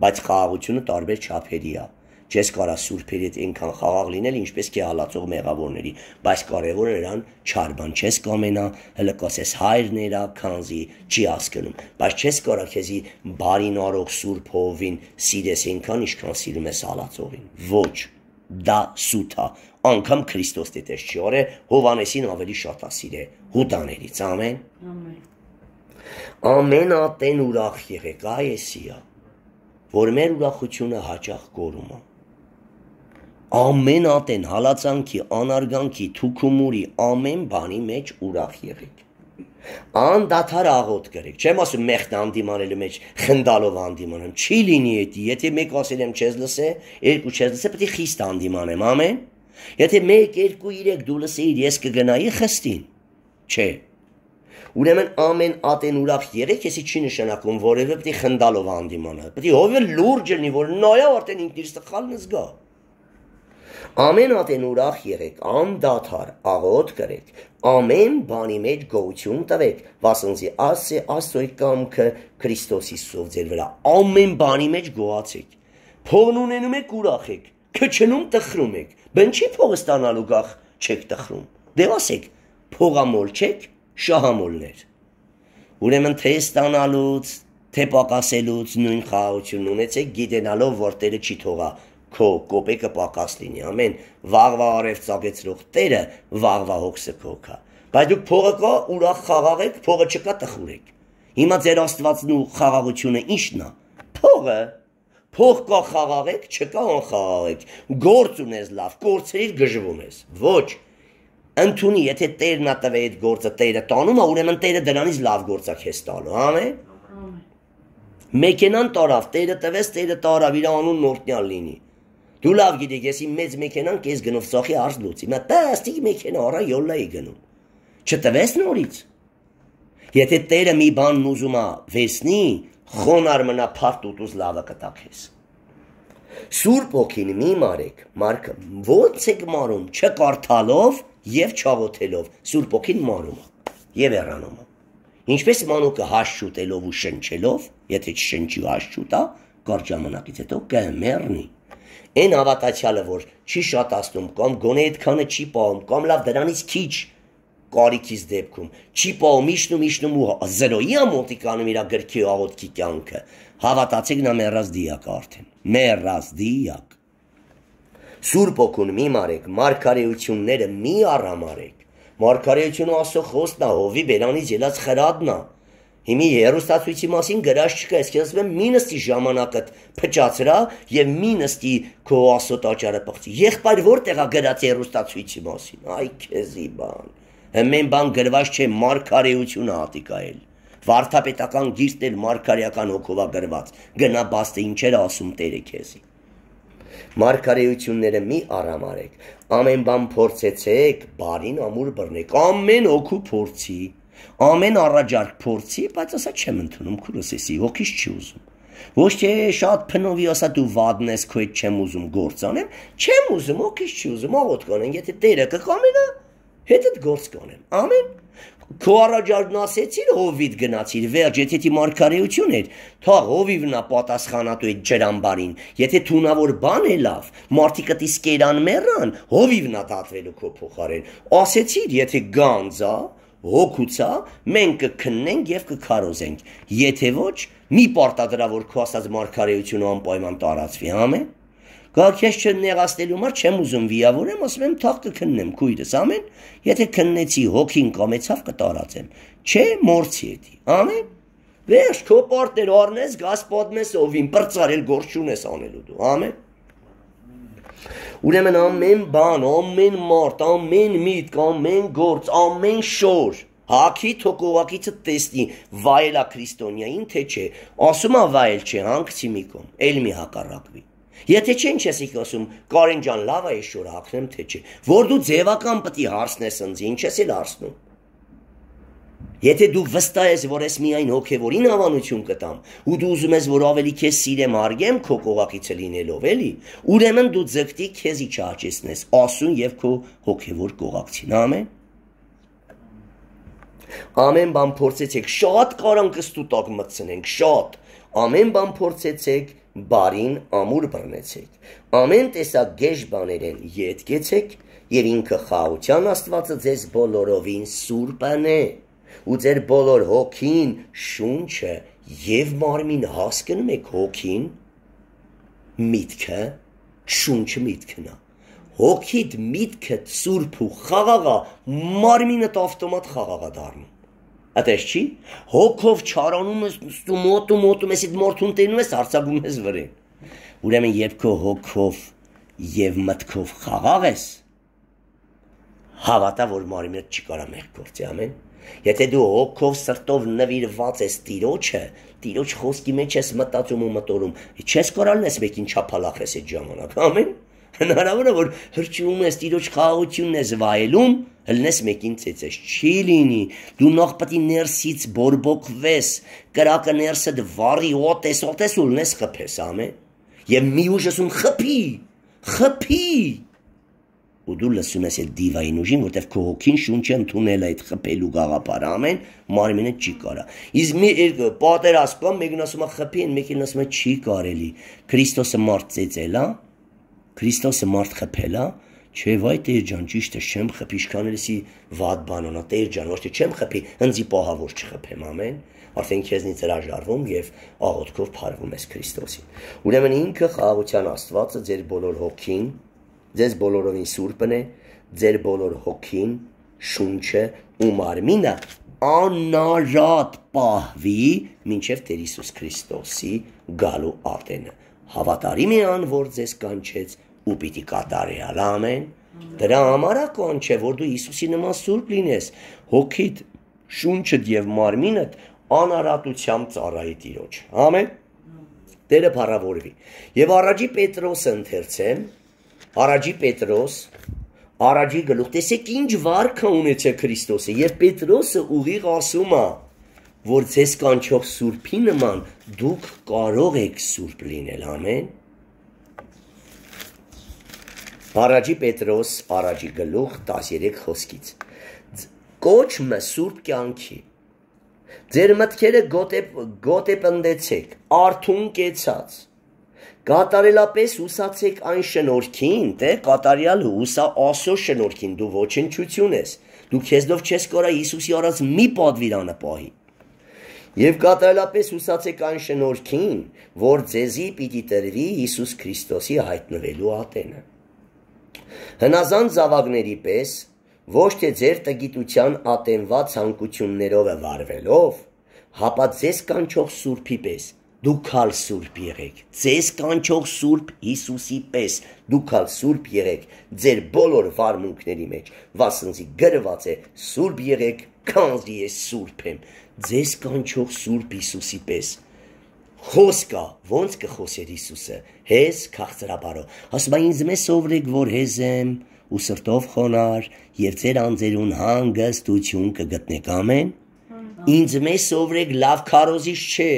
Speaker 1: բայց խաղաղությունը տարբեր չափերի է։ Չես կարա սուրբերի հետ այնքան խաղաղ լինել, ինչպես կի հալածող մեղավորների, բայց կարևորը նրան չարբան չես կամենա, հələ կասես հայրներա, քանզի չի հասկանում, բայց չես կարա քեզի բարին արող սուրբ հովին սիրես այնքան, ինչքան սիրում ես հալածողին։ Ոչ, դա սուտ է, անգամ Քրիստոս դետես չի օրը Հովանեսին ավելի շատ ասիր է հուդաներից ամեն ամեն ամենատեն ուրախ եղեք այ էսիա որ մեր ուրախությունը հաճախ գորում է ամենատեն հալածանքի, անարգանքի, թուքումուրի, ամեն բանի մեջ ուրախ եղեք։ Անդադար աղոտ գրեք։ Չեմ ասում մեղտ անդիմանելու մեջ խնդալով անդիմանեմ։ Չի լինի էդի, եթե մեկ ասել եմ չես լսե, երկու չես լսե, պետք է խիստ անդիմանեմ, ամեն։ Եթե 1 2 3 դու լսեիր, ես կգնայի խստին։ Չէ։ Ուրեմն ամեն ատեն ուրախ երեք էսի չի նշանակում որևէ պետք է խնդալով անդիմանա։ Պետք է ովը լուրջ լինի, որ նայա արդեն ինքն իր սխալն զգա։ Ամեն ատեն ուրախ երեք, անդադար աղոտ գրեք, ամեն բանի մեջ գոհություն տվեք, վասնզի ասե աստոյ կամքը Քրիստոսի սով ձեր վրա։ Ամեն բանի մեջ գոհացեք։ Փողն ունենում եք ուրախ եք, քչնում տխրում եք, Բեն չի փողը ստանալու գախ չեք տխրում։ Դե ասեք, փողամոլ չեք, շահամոլներ։ Ուրեմն թե ստանալուց, թե պակասելուց նույն խաղաղություն ունեցեք, գիտենալով, որ Տերը չի թողա քո կոպեկը պակաս լինի։ Ամեն վաղվա արև ծագեցրող Տերը վաղվա հոգսը քոքա։ Բայց դուք փողը կա ուրախ խաղաղ եք, փողը չկա տխուր եք։ Հիմա ձեր Աստվածն ու խաղաղությունը ի՞նչն է։ Փողը Փող կա խաղաղեք, չկա անխաղաղեք։ Գործ ունես լավ, կորցրիր գժվում ես։ Ոչ։ Ընթունի, եթե Տերն ա տվել այդ գործը, Տերը տանում ա, ուրեմն Տերը դրանից լավ գործ ա քեզ տալու, ամեն։ Մեքենան տարավ, Տերը տվեց, Տերը տարավ, իր անուն նորտնյալ լինի։ Դու լավ գիտես, ես իմ մեծ մեքենան քեզ գնով սախի արս լուծի։ Մա տաստիկ մեքենա արա յոլլայի գնում։ Չտվես նորից։ Եթե Տերը մի բանն ուզում ա վեսնի, խոն արմնափարտ ուտուզ լավը կտա քեզ։ Սուրբ ոգին մի մարեք, մարկը ո՞նց եք մարում, չկարդալով եւ չաղոթելով։ Սուրբ ոգին մարում եւ երանում։ Ինչպես մանուկը հաշշուտելով ու շնչելով, եթե չշնչի հաշշուտա, կարճ ժամանակից հետո կմեռնի։ Այն հավատացյալը, որ չի շատացնում կամ գոնե այդքանը չի պահում, կամ լավ դրանից քիչ կարիքից դեպքում չի պահում իշնում իշնում ու զրոյի ամոտիկ անում իր գրքի ու աղոտքի կյանքը հավատացեք նա մեռած դիակ արդեն մեռած դիակ Սուրբ օքուն մի մարեք մարգարեությունները մի առամարեք մարգարեությունը աստծո խոստն է հովի բերանից ելած խրատն է Հիմի երուստացույցի մասին գրած չկա, ես կերսում եմ մի նստի ժամանակըտ պճացրա և մի նստի քո ասոտ աճարը պղծի։ Եղպայր որ տեղա գրած երուստացույցի մասին, այ կեզի բան։ Հմեն բան գրված չէ մարգարեությունը ատիկայել։ Վարդապետական գիրտն էլ մարգարեական հոգովա գրված։ Գնա բաստե ինչեր ասում Տերը քեզի։ Մարգարեությունները մի առամարեք։ Ամեն բան փորձեցեք, բարին ամուր բռնեք։ Ամեն օքու փորձի։ Ամեն առաջարկ փորձի, բայց ասա չեմ ընդունում քրոսեսի, հոգիս չի ուզում։ Ոչ թե շատ փնովի ասա դու վադն ես, քո այդ չեմ ուզում գործ անեմ, չեմ ուզում, հոգիս չի ուզում, աղոտ կանեն, եթե Տերը կկամենա, կա հետդ գործ կանեմ։ Ամեն Քո առաջարկն ասեցիր հովիտ գնացիր, վերջ, եթե դի մարգարեություն էր, թող հովիվնա պատասխանատու այդ ջրամբարին։ Եթե թունավոր բան է լավ, մարդիկը դիսկերան մեռան, հովիվնա դատվելու քո փոխարեն։ Ասեցիր, եթե գանձա, հոգուցա, մենք կքննենք եւ կքարոզենք։ Եթե ոչ, մի պարտադրավոր քո ասած մարգարեությունը անպայման տարածվի, համե՞։ Գալ քեզ չնեղացնելու մար չեմ ուզում վիավորեմ, ասում եմ թաղ կքննեմ քույրս ամեն, եթե քննեցի հոգին կամեցավ կտարածեմ։ Չէ, մորցի էդի։ Ամեն։ Վերջ քո պարտներ առնես, գաս պատմես ովին, բրծարել գործ չունես անելու դու։ Ամեն։ Ուրեմն ամեն բան, ամեն մարդ, ամեն միտք, ամեն գործ, ամեն շոր Հակի թոկովակիցը տեսնի վայելա քրիստոնյային թե չէ։ Ասում է վայել չէ, հանգցի մի կողմ, ել մի հակառակվի։ Եթե չեն չես իք ասում, Կարեն ջան, լավ է շուր հակնեմ թե չէ։ Որ դու ձևական պետք է հարցնես ինձ, ինչ ես էլ հարցնում։ Եթե դու վստահ ես, որ ես միայն հոգևորին հավանություն կտամ, ու դու ուզում ես, որ ավելի քեզ սիրեմ, արգեմ քո կողակիցը լինելով, էլի, ուրեմն դու ձգտի քեզի չհաճեսնես, ասուն եւ քո հոգևոր կողակցին։ Ամեն։ Ամեն բան փորձեցեք, շատ կարան կստուտակ մտցնենք, շատ։ Ամեն բան փորձեցեք, բարին ամուր բռնեցեք, ամեն տեսակ գեշ բաներեն ետ գեցեք եւ ինքը խաղության Աստվածը ձեզ բոլորովին սուրբ անե ու ձեր բոլոր հոգին, շունչը եւ մարմին հասկնում եք հոգին միտքը, շունչը միտքն է հոգիդ միտքը սուրբ ու խաղաղա, մարմինդ ավտոմատ խաղաղա դառնում։ Հատես չի, հոգով չարանում ես, մոտում, մոտում ես, այդ մարդուն տենում ես, արցագում ես վրեն։ Ուրեմն երբ քո հոգով եւ մտքով խաղաղ ես, հավատա, որ մարի մեջ չի կարա մեղ գործի, ամեն։ Եթե դու հոգով սրտով նվիրված ես Տիրոջը, Տիրոջ խոսքի մեջ ես մտածում ու մտորում, չես կարալն ես մեկին չափալախես այդ ժամանակ, ամեն։ Հնարավոր է որ հրճվում ես ծիրոջ խաղաղությունն ես վայելում, հլնես մեկին ծեծես։ Չի լինի։ Դու նախ պետք է ներսից բորբոքվես, կրակը ներսդ վառի, օտես, օտես ու լնես խփես ամե։ Եվ մի ուժեսուն խփի, խփի։ Ու դու լսում ես այդ դիվային ուժին, որտեվ քո հոգին շունչը ընդունել է այդ խփելու գաղափարը, ամեն մարմինը չի կարա։ Իսկ մի պատերազմը մեկն ասում է խփի, մեկին ասում է չի կարելի։ Քրիստոսը մարդ ծեծել, հա՞ Քրիստոսը մարդ խփելա, չէ՞ վայ Տեր ջան, ճիշտ է, չեմ խփի, իշքաներսի վատ բանոնա Տեր ջան, ոչ թե չեմ խփի, հնձի պահավոր չխփեմ, ամեն։ Արդեն քեզնից հրաժարվում եւ աղոթքով փարվում ես Քրիստոսին։ Ուրեմն ինքը խաղաղության Աստվածը ձեր բոլոր հոգին, ձեզ բոլորովին սուրբն է, ձեր բոլոր հոգին, շունչը ու մարմինը աննաժատ պահվի մինչև Տեր Հիսուս Քրիստոսի գալու ատենը։ Հավատարիմ է ան, որ ձեզ կանչեց ու պիտի կատարի ալամեն։ Դրա համար ական չէ, որ դու Հիսուսի նման սուրբ լինես, հոգիդ, շունչդ եւ մարմինդ անարատությամբ ծառայի Տիրոջ։ Ամեն։ Տերը փառավորվի։ Եվ առաջի Պետրոսը ընթերցեմ, առաջի Պետրոս առաջի գլուխ տեսեք ինչ վարքը ունեցե Քրիստոսը եւ Պետրոսը ուղիղ ասում է որ ձեզ կանչող սուրբի նման դուք կարող եք սուրբ լինել ամեն Փարաջի Պետրոս առաջի գլուխ 13 խոսքից։ Կոչմը Սուրբ կյանքի։ Ձեր մտքերը գոտե գոտե պնդեցեք, արթուն կեցած։ Կատարելապես ուսացեք այն շնորհքին, թե կատարյալ հուսա ասո շնորհքին դու ոչնչություն ես։ Դու քեզնով չես կարա Հիսուսի առած մի պատվիրանը պահի։ Եվ կատարելապես ուսացեք այն շնորհքին, որ ձեզի պիտի տրվի Հիսուս Քրիստոսի հայտնվելու ատենը։ Հնազան զավակների պես ոչ թե ձեր տգիտության ատենված ցանկություններով վարվելով, հապա ձեզ կանչող Սուրբի պես դուք ալ Սուրբ եղեք։ Ձեզ կանչող Սուրբ Հիսուսի պես դուք ալ Սուրբ եղեք ձեր բոլոր վարմունքների մեջ։ Վասնզի գրված է Սուրբ եղեք, քանզի ես Սուրբ եմ։ Ձեզ կանչող Սուրբ Հիսուսի պես խոսքա, ոնց կխոսեր Հիսուսը, հեզ քաղցրաբարո։ Ասում է ինձ մեզ սովրեք, որ հեզեմ ու սրտով խոնար եւ ձեր անձերուն հանգստություն կգտնեք։ Ամեն։ հա։ Ինձ մեզ սովրեք լավ քարոզից չէ։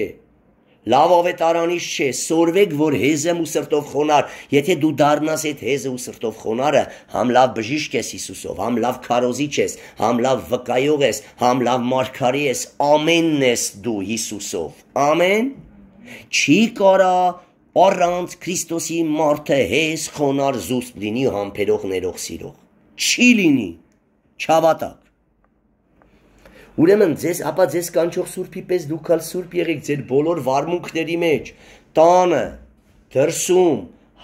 Speaker 1: Լավ ավետարանից չէ, սորվեք, որ հեզեմ ու սրտով խոնար։ Եթե դու դառնաս այդ հեզը ու սրտով խոնարը, համ լավ բժիշկ ես Հիսուսով, համ լավ քարոզիչ ես, համ լավ վկայող ես, համ լավ մարգարի ես, ամենն ես դու Հիսուսով։ Ամեն։ Ա Չի կարա առանց Քրիստոսի մարդը հես խոնար զուսպ լինի համբերող ներող սիրող։ Չի լինի։ Չավատակ։ Ուրեմն ձեզ ապա ձեզ կանչող Սուրբի պես դուք հալ Սուրբ եղեք ձեր բոլոր վարմունքների մեջ, տանը, դրսում,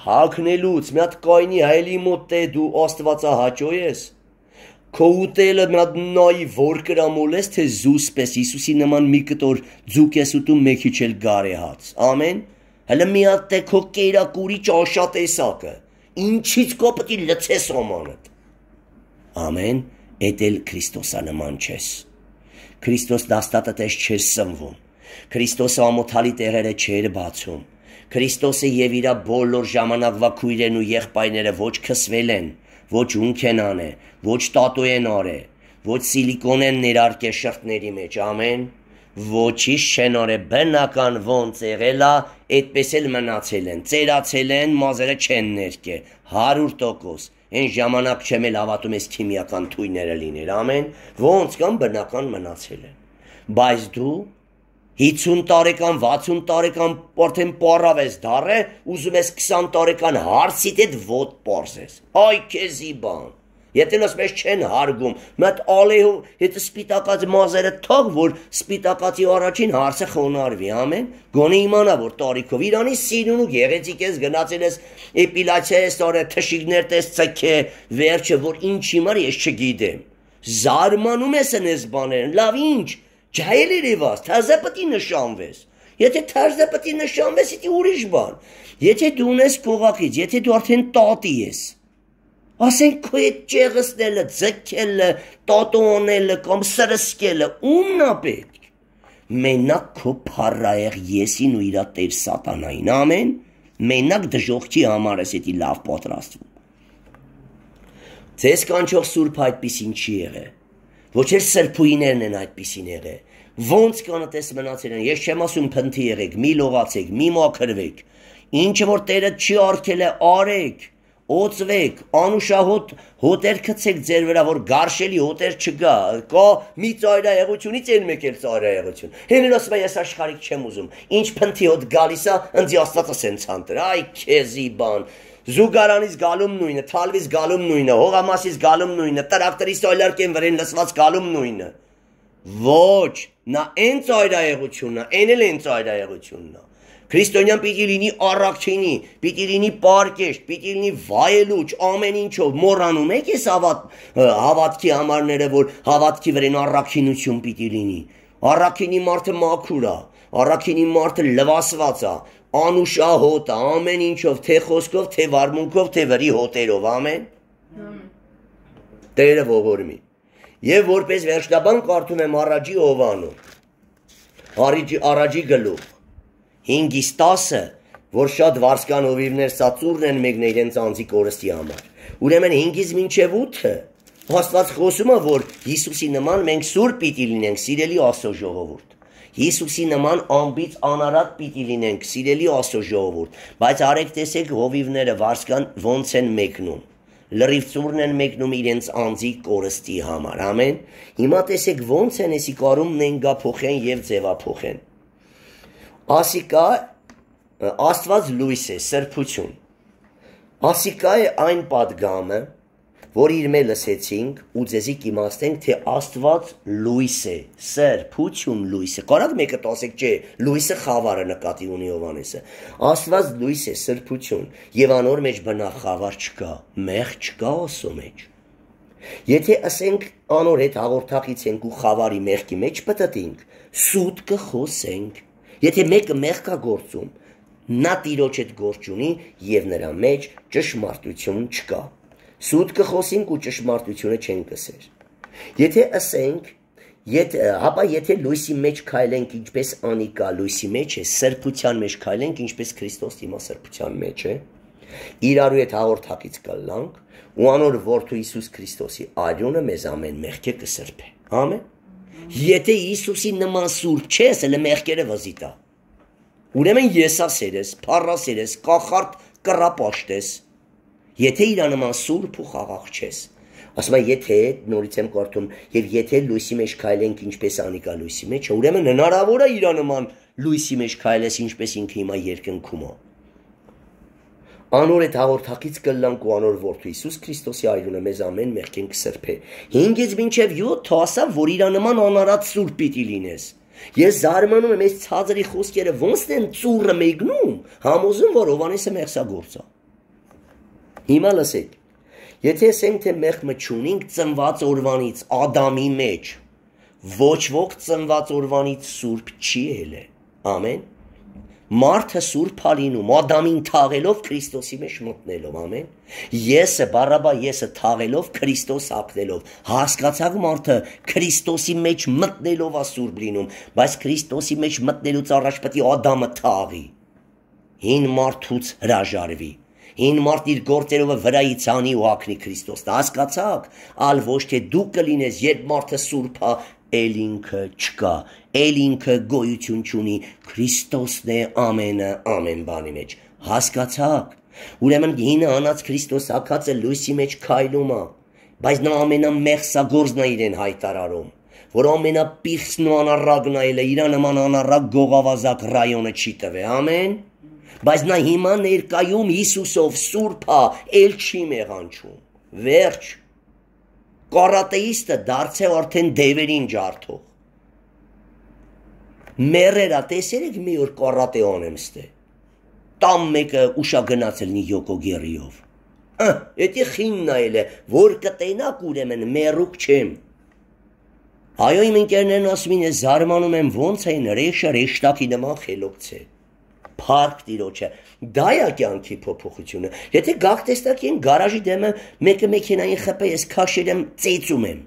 Speaker 1: հակնելուց մի հատ կայնի հայելի մոտ դու Աստվածահաճո ես Քո ուտելը մնատնայի որ կրամոլես, թե զուս պես Հիսուսի նման մի կտոր ձուկ ես ուտում մի քիչ էլ գարեհաց։ Ամեն։ Հələ մի հատ թե քո կերակուրի ճաշատեսակը։ Ինչից կո պետք է լցես ոմանդ։ Ամեն, էդել Քրիստոսանման չես։ Քրիստոս դաստատը տես չէր սնվում։ Քրիստոսը ամոթալի տեղերը չէր բացում։ Քրիստոսը եւ իր բոլոր ժամանակվա քույրերն ու եղբայրները ոչ քսվել են, ոչ ունքենան է, ոչ տատուենար է, ոչ սիլիկոն են ներարկե շրտների մեջ, ամեն ոչինչ չեն արել, բնական ոնց եղելա, այդպես էլ մնացել են, ծերացել են, մազերը չեն ներկե, 100%։ Այն ժամանակ չեմ էլ հավատում ես քիմիական թույները լիներ, ամեն ոնց կամ բնական մնացել են։ Բայց դու 50 տարեկան, 60 տարեկան արդեն պարավես դառը, ուզում ես 20 տարեկան հարցիդ այդ ոտ պարսես։ Այ քեզի բան։ Եթե նոս մեզ չեն հարգում, մտ ալեհով հետը սպիտակած մազերը թող, որ սպիտակացի առաջին հարցը խոնարվի, ամեն, գոնե իմանա, որ տարիքով Իրանի սիրուն ու գեղեցիկ ես գնացել ես էպիլացիա ես տարը թշիկներ տես ցկե, վերջը որ ինչ հիմար ես չգիտեմ։ Զարմանում ես այս բաներն, լավ ինչ, ջահել երևաս, թազա պետք է նշանվես։ Եթե թազա պետք է նշանվես, դա ուրիշ բան։ Եթե դու ունես կողակից, եթե դու արդեն տատի ես, ասենք քո այդ ճեղսնելը, ձգելը, տատոնելը կամ սրսկելը ումնա պետք։ Մենակ քո փառայեղ եսին ու իրա տեր սատանային, ամեն։ Մենակ դժողքի համար էս էդի լավ պատրաստվում։ Ձեզ կանչող Սուրբ այդպեսին չի եղել։ Ոչ էլ սրբույներն են այդպիսիները։ Ոնց կանտես մնացել են։ Ես չեմ ասում փնթի եղեք, մի լողացեք, մի մաքրվեք։ Ինչ որ Տերը չի արգել է, արեք, օծվեք, անուշահոտ հոտեր գցեք ձեր վրա, որ գարշելի հոտեր չգա։ Կա մի ծայրահեղությունից այն մեկ էլ ծայրահեղություն։ Հենեն ասում է ես աշխարհիկ չեմ ուզում։ Ինչ փնթի հոտ գալիս է, ընձի Աստվածը սենց հանտր։ Այ քեզի բան զուգարանից գալում նույնը, թալվից գալում նույնը, հողամասից գալում նույնը, տրակտորի սոյլարկեն վրեն լսված գալում նույնը։ Ոչ, նա այն ծայրահեղությունն է, այն էլ այն ծայրահեղությունն է։ Քրիստոնյան պիտի լինի առաքչինի, պիտի լինի պարկեշտ, պիտի լինի վայելուչ, ամեն ինչով մոռանում եք էս հավատ հավատքի համարները, որ հավատքի վրան առաքինություն պիտի լինի։ Առաքինի մարդը մաքուր է, առաքինի մարդը լվացված է, անուշա հոտը, ամեն ինչով, թե խոսքով, թե վարմունքով, թե վրի հոտերով, ամեն։ Տերը ողորմի։ Եվ որպես վերջնաբան կարդում եմ առաջի Հովանում։ Արիջի առաջի գլուխ 5-ից 10-ը, որ շատ վարսկան հովիվներ սածուրն են մեկն իրենց անձի կորստի համար։ Ուրեմն 5-ից մինչև 8-ը Աստված խոսում է, որ Հիսուսի նման մենք սուր պիտի լինենք, սիրելի Աստծո ժողովուրդ։ Հիսուսի նման ամբից անարատ պիտի լինենք, սիրելի Աստծո ժողովուրդ, բայց արեք տեսեք հովիվները վարսկան ոնց են մեկնում։ Լրիվ ծուրն են մեկնում իրենց անձի կորստի համար, ամեն։ Հիմա տեսեք ոնց են էսի կարում նենգափոխեն եւ ձևափոխեն։ Ասիկա Աստված լույս է, սրբություն։ Ասիկա է այն падգամը, որ իր մե լսեցինք ու ձեզի կիմաստենք, թե Աստված լույս է, սրբություն լույսը։ Կարակ մեկը տասեք, չէ, լույսը խավարը նկատի ունի Հովանեսը։ Աստված լույս է, սրբություն, եւ անոր մեջ բնավ խավար չկա, մեղ չկա ասո մեջ։ Եթե ասենք անոր հետ հաղորդակից ենք ու խավարի մեղքի մեջ պատտենք, սուտ կխոսենք։ Եթե մեկը մեղ կա գործում, նա տիրոջ այդ գործ ունի եւ նրա մեջ ճշմարտություն չկա։ Սուտ կխոսենք ու ճշմարտությունը չենք կսեր։ Եթե ասենք, եթե հապա եթե լույսի մեջ քայլենք ինչպես անիկա լույսի մեջ է, սրբության մեջ քայլենք ինչպես Քրիստոս իմա սրբության մեջ է, իրարու հետ հաղորդակից կլանք ու անոր որդու Հիսուս Քրիստոսի արյունը մեզ ամեն մեղքը կսրբե։ Ամեն։ Եթե Հիսուսի նման սուրբ չես, հələ մեղքերը վզիտա։ Ուրեմն եսասեր ես, փառասեր ես, կախարդ կռապաշտ ես։ Եթե իր անման սուրբ ու խաղաղ չես։ Ասում եմ, եթե նորից եմ կարդում, եւ եթե լույսի մեջ քայլենք ինչպես անիկա լույսի մեջ, ուրեմն հնարավոր է իր անման լույսի մեջ քայլես ինչպես ինքը հիմա երկնքում է։ Անոր այդ հաղորդակից կլանք ու անոր որդու Հիսուս Քրիստոսի այրունը մեզ ամեն մեղքեն կսրբե։ 5-ից մինչև 7 ասա, որ իր անման անարած սուր պիտի լինես։ Ես զարմանում եմ այս ցածրի խոսքերը ոնց են ծուրը մեկնում, համոզում որ Հովանեսը մեղսագործ է։ Հիմա լսեք։ Եթե ասենք թե մեղքը ճունինք ծնված օրվանից Ադամի մեջ, ոչ ոք ծնված օրվանից սուրբ չի ելը։ Ամեն։ Մարդը սուրբ ալինում, Ադամին թաղելով Քրիստոսի մեջ մտնելով, ամեն։ Եսը Բարաբա եսը թաղելով Քրիստոս ապրելով։ Հասկացավ մարդը Քրիստոսի մեջ մտնելով է սուրբ լինում, բայց Քրիստոսի մեջ մտնելուց առաջ պետք է Ադամը թաղի։ Հին մարդուց հրաժարվի հին մարդ իր գործերով վրայից անի ու ակնի Քրիստոսն հասկացաք ալ ոչ թե դու կլինես երբ մարդը սուրբա էլ ինքը չկա էլ ինքը գոյություն չունի Քրիստոսն է ամենը ամեն բանի մեջ հասկացաք ուրեմն հինը անած Քրիստոս ակածը լույսի մեջ քայլում է բայց նա ամենամեղսագործն է իրեն հայտարարում որ ամենապիղծն ու անառագն է իր նման անառագ գողավազակ ռայոնը չի տվել ամեն բայց նա հիմա ներկայում Հիսուսով սուրբ է, ել չի մեղանչում։ Վերջ։ Կարատեիստը դարձավ արդեն դևերին ջարդող։ Մերերա տեսերեք մի օր կարատե անեմ ստե։ Տամ մեկը ուշա գնաց լինի յոկո գերիով։ Ահ, դա խինն այլ է, որ կտենակ ուրեմն մերուկ չեմ։ Հայոյ իմ ընկերներն ասում ինձ զարմանում եմ ոնց էին ռեշը ռեշտակի նման խելոքցել փառք տիրոջը։ Դա է կյանքի փոփոխությունը։ Եթե գախտեստակին գարաժի դեմը մեկը մեքենային խփե, ես քաշել եմ, ծեծում եմ։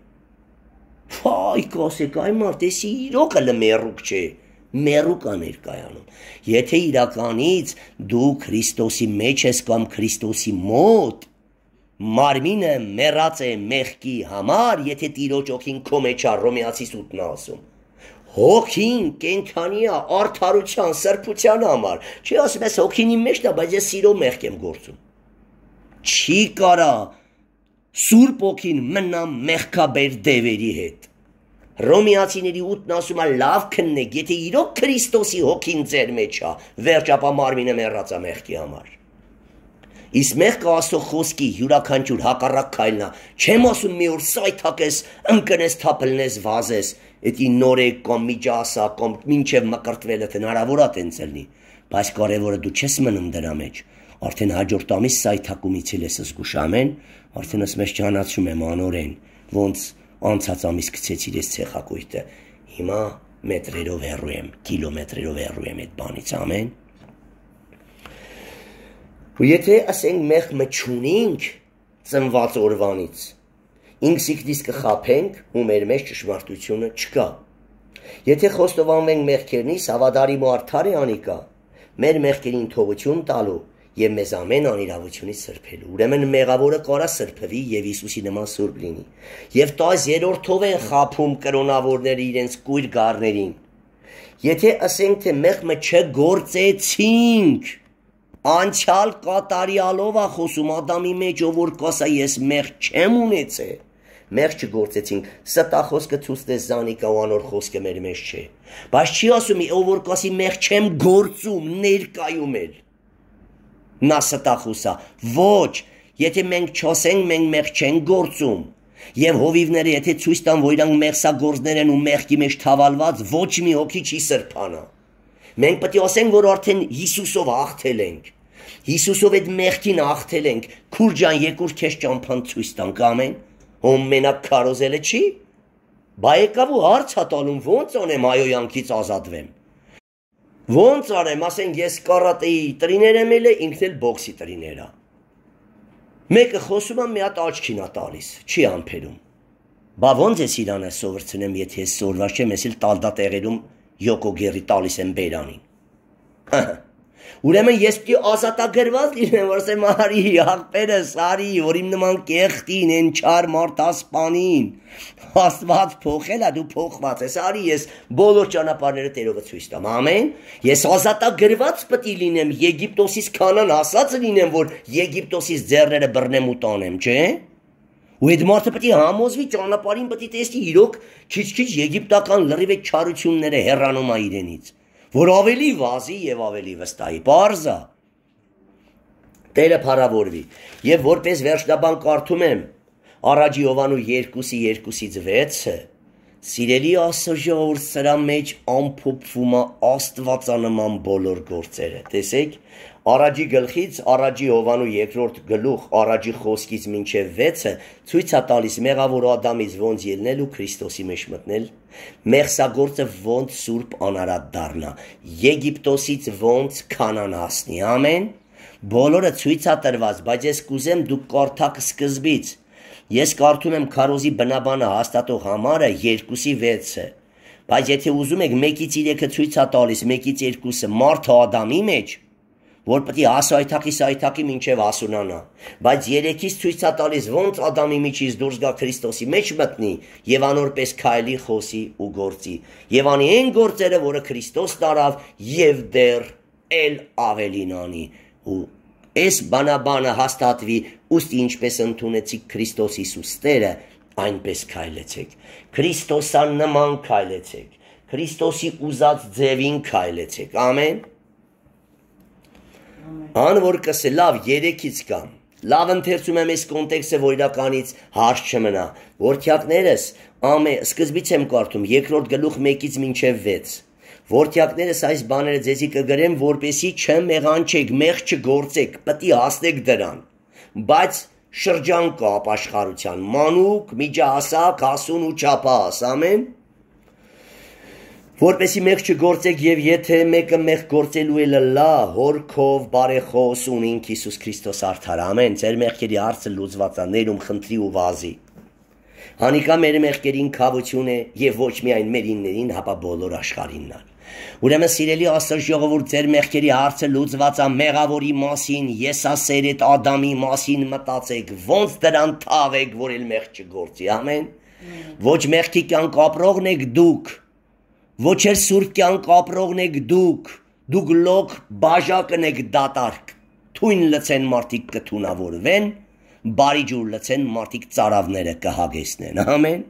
Speaker 1: Փայ կոսեք, այ մարդ, ես իրոք էլ մերուկ չէ մերուկ է ներկայանում։ Եթե իրականից դու Քրիստոսի մեջ ես կամ Քրիստոսի մոտ, մարմինը մեռած է մեղքի համար, եթե տիրոջ օքին քո մեջ է ռոմեացի սուտն ասում։ Հոգին կենթանի է արդարության, սրբության համար։ Չի ասում ես հոգին իմ մեջն է, բայց ես սիրո մեղք եմ գործում։ Չի կարա Սուրբ ոգին մնա մեղքաբեր դևերի հետ։ Ռոմիացիների 8-ն ասում է լավ քննեք, եթե իրոք Քրիստոսի հոգին ձեր մեջ է, վերջապա մարմինը մեռած է մեղքի համար։ Իս մեղքը աստող խոսքի յուրաքանչյուր հակառակ քայլն է։ Չեմ ասում մի օր սայթակես, ընկնես թափլնես վազես, էդի նորե կամ միջասա կամ մինչև մկրտվելը հնարավորա տենց ելնի, բայց կարևորը դու չես մնում դրա մեջ, արդեն հաջորդ ամիս սայթակումից էլ ես զգուշամեն, արդեն ես մեզ ճանաչում եմ անորեն, ոնց անցած ամիս գցեցիր ես ցեղակույտը, հիմա մետրերով հեռու եմ, կիլոմետրերով հեռու եմ այդ բանից ամեն, ու եթե ասենք մեղ մչունինք ծնված օրվանից, Ինքս ինքնիս կխափենք ու մեր մեջ ճշմարտությունը չկա։ Եթե խոստովանվենք մեղքերնից, հավատարիմ ու արդար է անիկա, մեր մեղքերին թողություն տալու եւ մեզ ամեն անիրավությունից սրբելու։ Ուրեմն մեղավորը կարա սրբվի եւ Հիսուսի նման սուրբ լինի։ Եվ 10-րդով են խափում կրոնավորները իրենց կույր գառներին։ Եթե ասենք թե մեղքը չգործեցինք, անցյալ կատարյալով է խոսում ադամի մեջ, ով որ կասա ես մեղ չեմ ունեցել մեղ չգործեցինք, ստա խոսքը ցույց տես զանիկա ու անոր խոսքը մեր մեջ չէ։ Բայց չի ասում, ով որ կասի մեղ չեմ գործում, ներկայում էր։ Նա ստա խոսա։ Ոչ, եթե մենք չոսենք, մենք մեղ չենք գործում։ Եվ հովիվները եթե ցույց տան, որ իրանք մեղսագործներ են ու մեղքի մեջ թավալված, ոչ մի հոգի չի սրբանա։ Մենք պետք է ասենք, որ արդեն Հիսուսով հաղթել ենք։ Հիսուսով այդ մեղքին հաղթել ենք։ Քուր ջան, երկուր քեզ ճամփան ցույց տանք, ամեն։ Հոմ մենակ քարոզելը չի։ Բա եկավ ու հարց հա տալում ո՞նց անեմ հայոյանքից ազատվեմ։ Ո՞նց արեմ, ասենք ես կարատեի տրիներ եմ ելը, ինքն էլ բոքսի տրիներ է։ Մեկը խոսում է մի հատ աչքին է տալիս, չի ամփերում։ Բա ո՞նց ես իրան է սովորցնեմ, եթե ես սորված չեմ, ես էլ տալդա տեղերում յոկոգերի տալիս եմ բերանին։ Ահա Ուրեմն ես պիտի ազատագրված լինեմ, որսեմ արի, ախպերս, արի, որ իմ նման կեղտին, այն չար մարտասպանին։ Աստված փոխել է, դու փոխված ես, արի, ես բոլոր ճանապարհները Տերովը ցույց տամ։ Ամեն։ Ես ազատագրված պիտի լինեմ, Եգիպտոսից քանան ասած լինեմ, որ Եգիպտոսից ձեռները բռնեմ ու տանեմ, չէ՞։ Ու այդ մարդը պետք է համոզվի ճանապարհին պետք է տեսնի իրոք քիչ-քիչ եգիպտական լրիվ չարությունները հեռանում է իրենից որ ավելի վազի եւ ավելի վստահի։ Պարզա։ Տերը փառավորվի։ Եվ որպես վերջնաբան կարդում եմ առաջի Հովանու 2-ի 2-ից 6-ը Սիրելի Աստծո ժողովուրդ սրա մեջ ամփոփվում է Աստվածանման բոլոր գործերը։ Տեսեք, Արաջի գլխից Արաջի Հովանու երկրորդ գլուխ Արաջի խոսքից մինչև 6-ը ցույց է տալիս մեղավոր Ադամից ոնց ելնել ու Քրիստոսի մեջ մտնել, մեղսագործը ոնց Սուրբ Անարատ դառնա, Եգիպտոսից ոնց Կանան հասնի։ Ամեն։ Բոլորը ցույց է տրված, բայց ես կուզեմ դուք կարդաք սկզբից։ Ես կարդում եմ քարոզի բնաբանը հաստատող համարը 2-ի 6-ը։ Բայց եթե ուզում եք 1-ից 3-ը ցույց է տալիս, 1-ից 2-ը մարդը Ադամի մեջ, որ պետք է ասայթակի սայթակի մինչև ասունանա, բայց երեքից ցույց է տալիս ոնց Ադամի միջից դուրս գա Քրիստոսի մեջ մտնի եւ անորպես քայլի խոսի ու գործի եւ անի այն գործերը, որը Քրիստոս տարավ եւ դեռ էլ ավելին անի ու այս բանաբանը հաստատվի ուստի ինչպես ընդունեցիք Քրիստոս Հիսուստերը, այնպես քայլեցեք։ Քրիստոսան նման քայլեցեք։ Քրիստոսի ուզած ձևին քայլեցեք։ Ամեն։ Ան որ կսե լավ 3-ից կամ։ Լավ ընթերցում եմ այս կոնտեքստը, որ իրականից հարց չմնա։ Որթյակներս ամե սկզբից եմ կարդում երկրորդ գլուխ 1-ից մինչև 6։ Որթյակներս այս բաները ձեզի կգրեմ, որպեսի չեմ եղանչեք, մեղ չգործեք, պտի հասնեք դրան։ Բայց շրջան կա ապաշխարության, մանուկ, միջահասակ, հասուն ու չափահաս, ամեն որպեսի մեղ չգործեք եւ եթե մեկը մեղ գործելու է լա հորքով բարեխոս ունինք Հիսուս Քրիստոս արդար ամեն ձեր մեղքերի հարցը լուծված է ներում խնդրի ու վազի Հանիկա մեր մեղքերին քավություն է եւ ոչ միայն մերիններին հապա բոլոր աշխարհինն Ուրեմն սիրելի աստր ժողովուրդ ձեր մեղքերի հարցը լուծված է մեղավորի մասին եսասերետ Ադամի մասին մտածեք ոնց դրան թավեք որ էլ մեղ չգործի ամեն ոչ մեղքի կյանք ապրողն եք դուք Ոչ էլ սուրբ կյանք ապրողն եք դուք, դուք լոկ բաժակն եք դատարկ։ Թույն լցեն մարդիկ կթունավորվեն, բարի ջուր լցեն մարդիկ ծարավները կհագեցնեն։ Ամեն։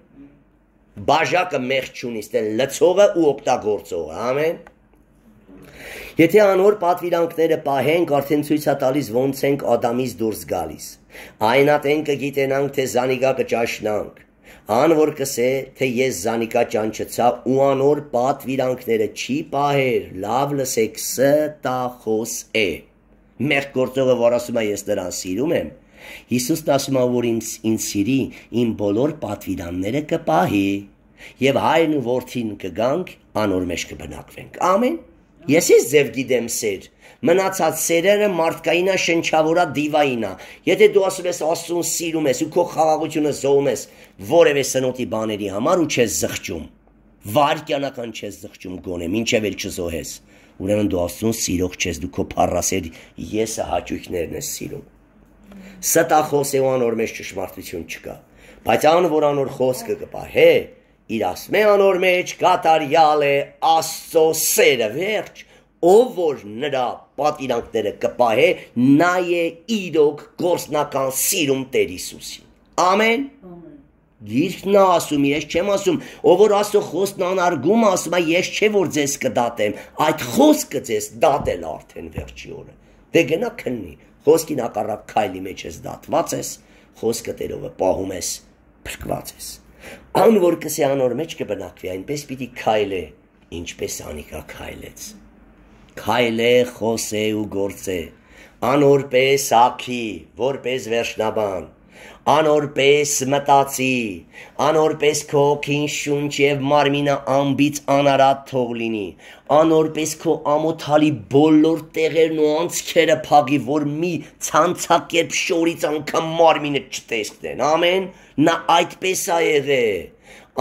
Speaker 1: Բաժակը մեղք չունի, ստե լցողը ու օգտագործողը։ Ամեն։ Եթե անոր պատվիրանքները պահենք, արդեն ցույց է տալիս ոնց ենք Ադամից դուրս գալիս։ Այնա տեն կգիտենանք, թե զանիգա կճաշնանք։ Ան որ կսե, թե ես Զանիկա ճանչեցա ու անոր պատվիրանքները չի պահեր, լավ լսեք, ստախոս է։ Մեր գործողը որ ասում է ես նրան սիրում եմ, Հիսուսն ասում է որ ինձ ինձ սիրի, իմ բոլոր պատվիրանները կպահի եւ հայրն ու որդին կգանք անոր մեջ կբնակվենք։ Ամեն։ Ես ես ձև գիտեմ սեր, մնացած սերերը մարդկայինա շնչավորա դիվայինա։ Եթե դու ասում ես Աստծուն սիրում ես ու քո խաղաղությունը զոհում ես որևէ սնոտի բաների համար ու չես զղջում, վարքյանական չես զղջում գոնե, ինչև էլ չզոհես, ուրեմն դու Աստծուն սիրող չես, դու քո փառասեր եսը հաճույքներն ես սիրում։ Ստախոս Եվան օր մեջ ճշմարտություն չկա, բայց ան որ անոր խոսքը կպահե, իր ասմե անոր մեջ կատարյալ է Աստծո սերը, վերջ ով որ նրա պատիրանքները կպահե, նա է իրոք գործնական սիրում Տեր Հիսուսին։ Ամեն։ Գիրքն է ասում, ես չեմ ասում, ով որ աստծո խոսքն անարգում, ասում է ես չէ որ ձեզ կդատեմ, այդ խոսքը ձեզ դատել արդեն վերջի օրը։ Դե գնա քննի։ Խոսքին հակառակ քայլի մեջ ես դատված ես, խոսքը Տերովը պահում ես, փրկված ես։ Ան որ կսե անոր մեջ կբնակվի, այնպես պիտի քայլե, ինչպես Անիկա քայլեց քայլե խոսե ու գործե անորպես ակի որպես վերջնաբան անորպես մտածի անորպես քո քին շունչ եւ մարմինը ամբից անարատ թող լինի անորպես քո ամոթալի բոլոր տեղերն ու անցքերը փագի որ մի ցանցակերպ շորից անգամ մարմինը չտեսնեն ամեն նա այդպես ա եղե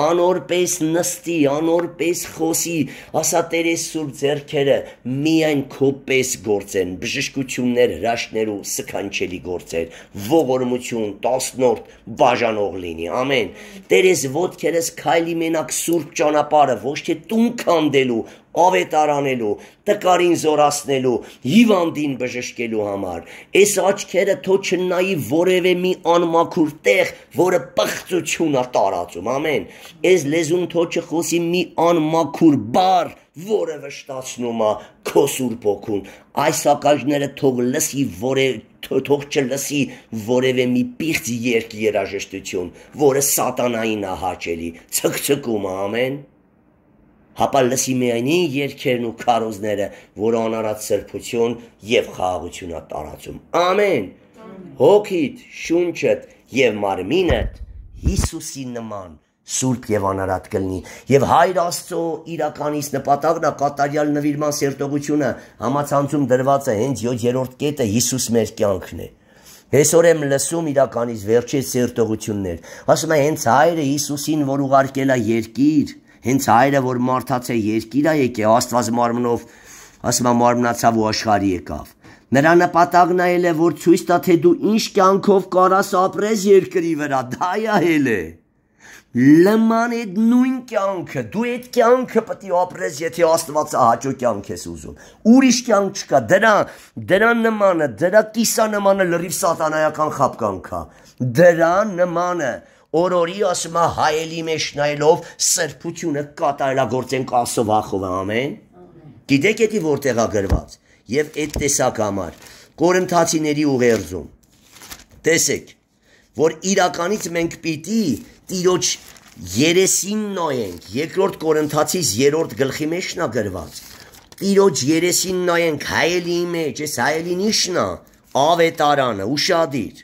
Speaker 1: անորպես նստի, անորպես խոսի, ասա Տերես Սուրբ ձեռքերը միայն քո պես գործեն, բժշկություններ հրաշներու սքանչելի գործեր, ողորմություն, տասնորդ բաժանող լինի, ամեն։ Տերես ոտքերս քայլի մենակ Սուրբ ճանապարհը, ոչ թե տուն քանդելու, ավետարանելու, տկարին զորացնելու, հիվանդին բժշկելու համար։ Այս աչքերը թո չնայի որևէ մի անմաքուր տեղ, որը պղծություն է տարածում, ամեն։ Այս լեզուն թո չխոսի մի անմաքուր բար, որը վշտացնում է քո սուրբ ոգուն։ Այս ակաժները թող լսի որե թող չլսի որևէ մի պիղծ երկ երաժշտություն, որը սատանային է հաճելի, ցկցկում ամեն հապա լսի միայնին երկերն ու քարոզները, որ անարած սրբություն եւ խաղաղություն է տարածում։ Ամեն։ Հոգիդ, շունչդ եւ մարմինդ Հիսուսի նման Սուրբ եւ անարատ կլինի եւ Հայր Աստծո իրականից նպատակն է կատարյալ նվիրման սերտողությունը համացանցում դրված է հենց 7-րդ կետը Հիսուս մեր կյանքն է Այսօր եմ լսում իրականից վերջի սերտողություններ ասում է հենց Հայրը Հիսուսին որ ուղարկել է երկիր հենց հայրը, որ մարդաց է երկիրա եկե, աստված մարմնով, ասմա մարմնացավ ու աշխարի եկավ։ Նրա նպատակն այլ է, որ ցույց տա, թե դու ինչ կյանքով կարաս ապրես երկրի վրա, դա է այլ է։ Լման այդ նույն կյանքը, դու այդ կյանքը պետք է ապրես, եթե Աստվածը հաճո կյանք ես ուզում։ Ուրիշ կյանք չկա, դրա դրա նմանը, դրա կիսանմանը լրիվ սատանայական խապկանք է։ Դրա նմանը, դրա նմանը օրորի ասում է հայելի մեջ նայելով սրբությունը կատարելագործենք ասով ախով ամեն։ Գիտեք էդի որտեղ է գրված եւ այդ տեսակ համար Կորինթացիների ուղերձում։ Տեսեք, որ իրականից մենք պիտի տիրոջ երեսին նայենք, երկրորդ կորնթացից երրորդ գլխի մեջ նա գրված, տիրոջ երեսին նայենք հայելի մեջ, ես հայելին իշնա, ավետարանը, ուշադիր,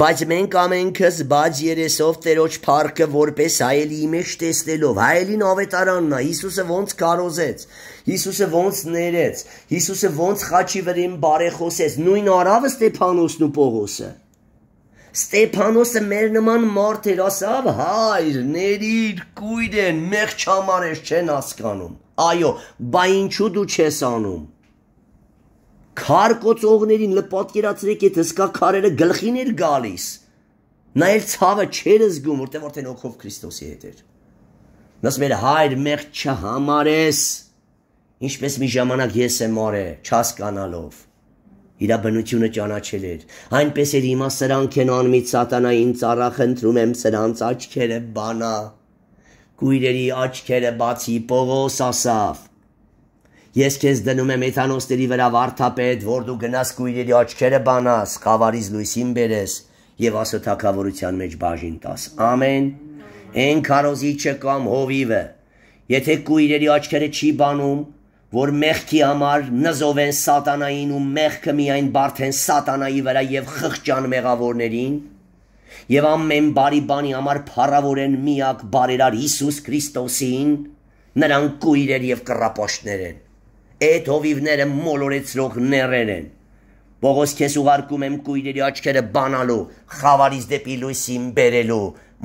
Speaker 1: Բայց մենք ամենքս բաց երեսով Տերոջ փառքը որպես հայելի մեջ տեսնելով, հայելին ավետարանն է, Հիսուսը ոնց կարոզեց, Հիսուսը ոնց ներեց, Հիսուսը ոնց խաչի վրին բարեխոսեց, նույն արավը Ստեփանոսն ու Պողոսը։ Ստեփանոսը մեր նման մարդ էր, ասավ՝ հայր, ների, կույր են, մեղջ համար ես չեն հասկանում։ Այո, բա ինչու դու չես անում։ Քարկոցողներին լպատկերացրեք այդ հսկա քարերը գլխին էր գալիս։ Նա էլ ցավը չեր զգում, որտեղ որտեն օքով Քրիստոսի հետ էր։ Նաս մեր հայր մեղ չհամարես, ինչպես մի ժամանակ ես եմ արել, չհասկանալով։ Իրա բնությունը ճանաչել էր։ Այնպես էր հիմա սրանք են անմիջ սատանային ծառախ ընտրում եմ սրանց աչքերը բանա։ Գույրերի աչքերը բացի Պողոս ասավ Ես քեզ դնում եմ Էթանոսների վրա վարդապետ, որ դու գնաս քույրերի աչքերը բանաս, խավարից լույսին բերես եւ ասո թակավորության մեջ բաժին տաս։ Ամեն։ Էն քարոզի չկամ հովիվը։ Եթե քույրերի աչքերը չի բանում, որ մեղքի համար նզով են սատանային ու մեղքը միայն բարթեն սատանայի վրա եւ խղճան մեղավորներին, եւ ամեն բարի բանի համար փառավոր են միակ բարերար Հիսուս Քրիստոսին, նրանք քույրեր եւ կռապաշտներ են։ Այդ հովիվները մոլորեցրող ներեր են։ Բողոս քեզ ուղարկում եմ կույրերի աչքերը բանալու, խավարից դեպի լույսին բերելու,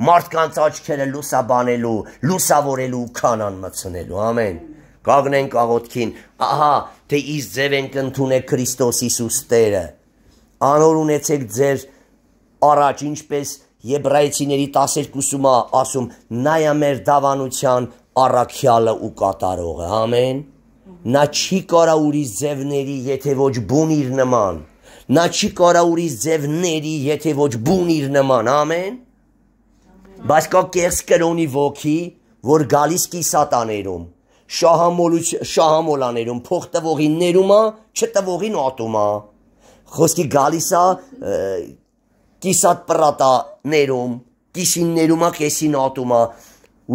Speaker 1: մարդկանց աչքերը լուսաբանելու, լուսավորելու, քանան մցնելու։ Ամեն։ Կագնեն կաղոտքին, ահա, թե իս ձև ենք ընդունեք Քրիստոս Հիսուս Տերը։ Անոր ունեցեք ձեր առաջ, ինչպես Եբրայեցիների 12-ում ասում, նայա մեր դավանության առաքյալը ու կատարողը։ Ամեն նա չի կարաուրի ձևների, եթե ոչ բուն իր նման, նա չի կարաուրի ձևների, եթե ոչ բուն իր նման, ամեն, բայց կա կեղս կրոնի ոգի, որ գալիս կի սատաներում, շահամոլաներում, փող տվողին ներումա, չտվողին ատումա, խոսքի գալիսա կիսատ պրատաներում, կիսիններումա կեսին ատումա,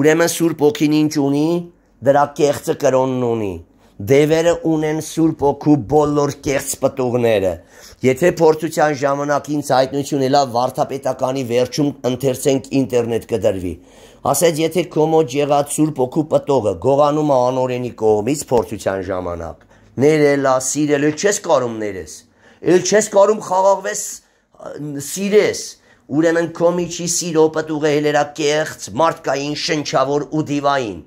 Speaker 1: ուրեմն Սուրբ Օքին ինչ ունի, դրա կեղծը կրոնն ունի, Դևերը ունեն Սուրբ Օգու բոլոր կեղծ պատողները։ Եթե փորձության ժամանակ ինձ հայտնություն ելա վարդապետականի վերջում ընթերցենք ինտերնետ կդրվի։ Ասեց, եթե կոմոջ եղած Սուրբ Օգու պատողը գողանում է անօրենի կողմից փորձության ժամանակ, ներելա, սիրելը չես կարում ներես։ Էլ չես կարում խաղաղվես, սիրես։ Ուրեմն կոմիչի սիրո պատուղը հելերա կեղծ, մարդկային, շնչավոր ու դիվային։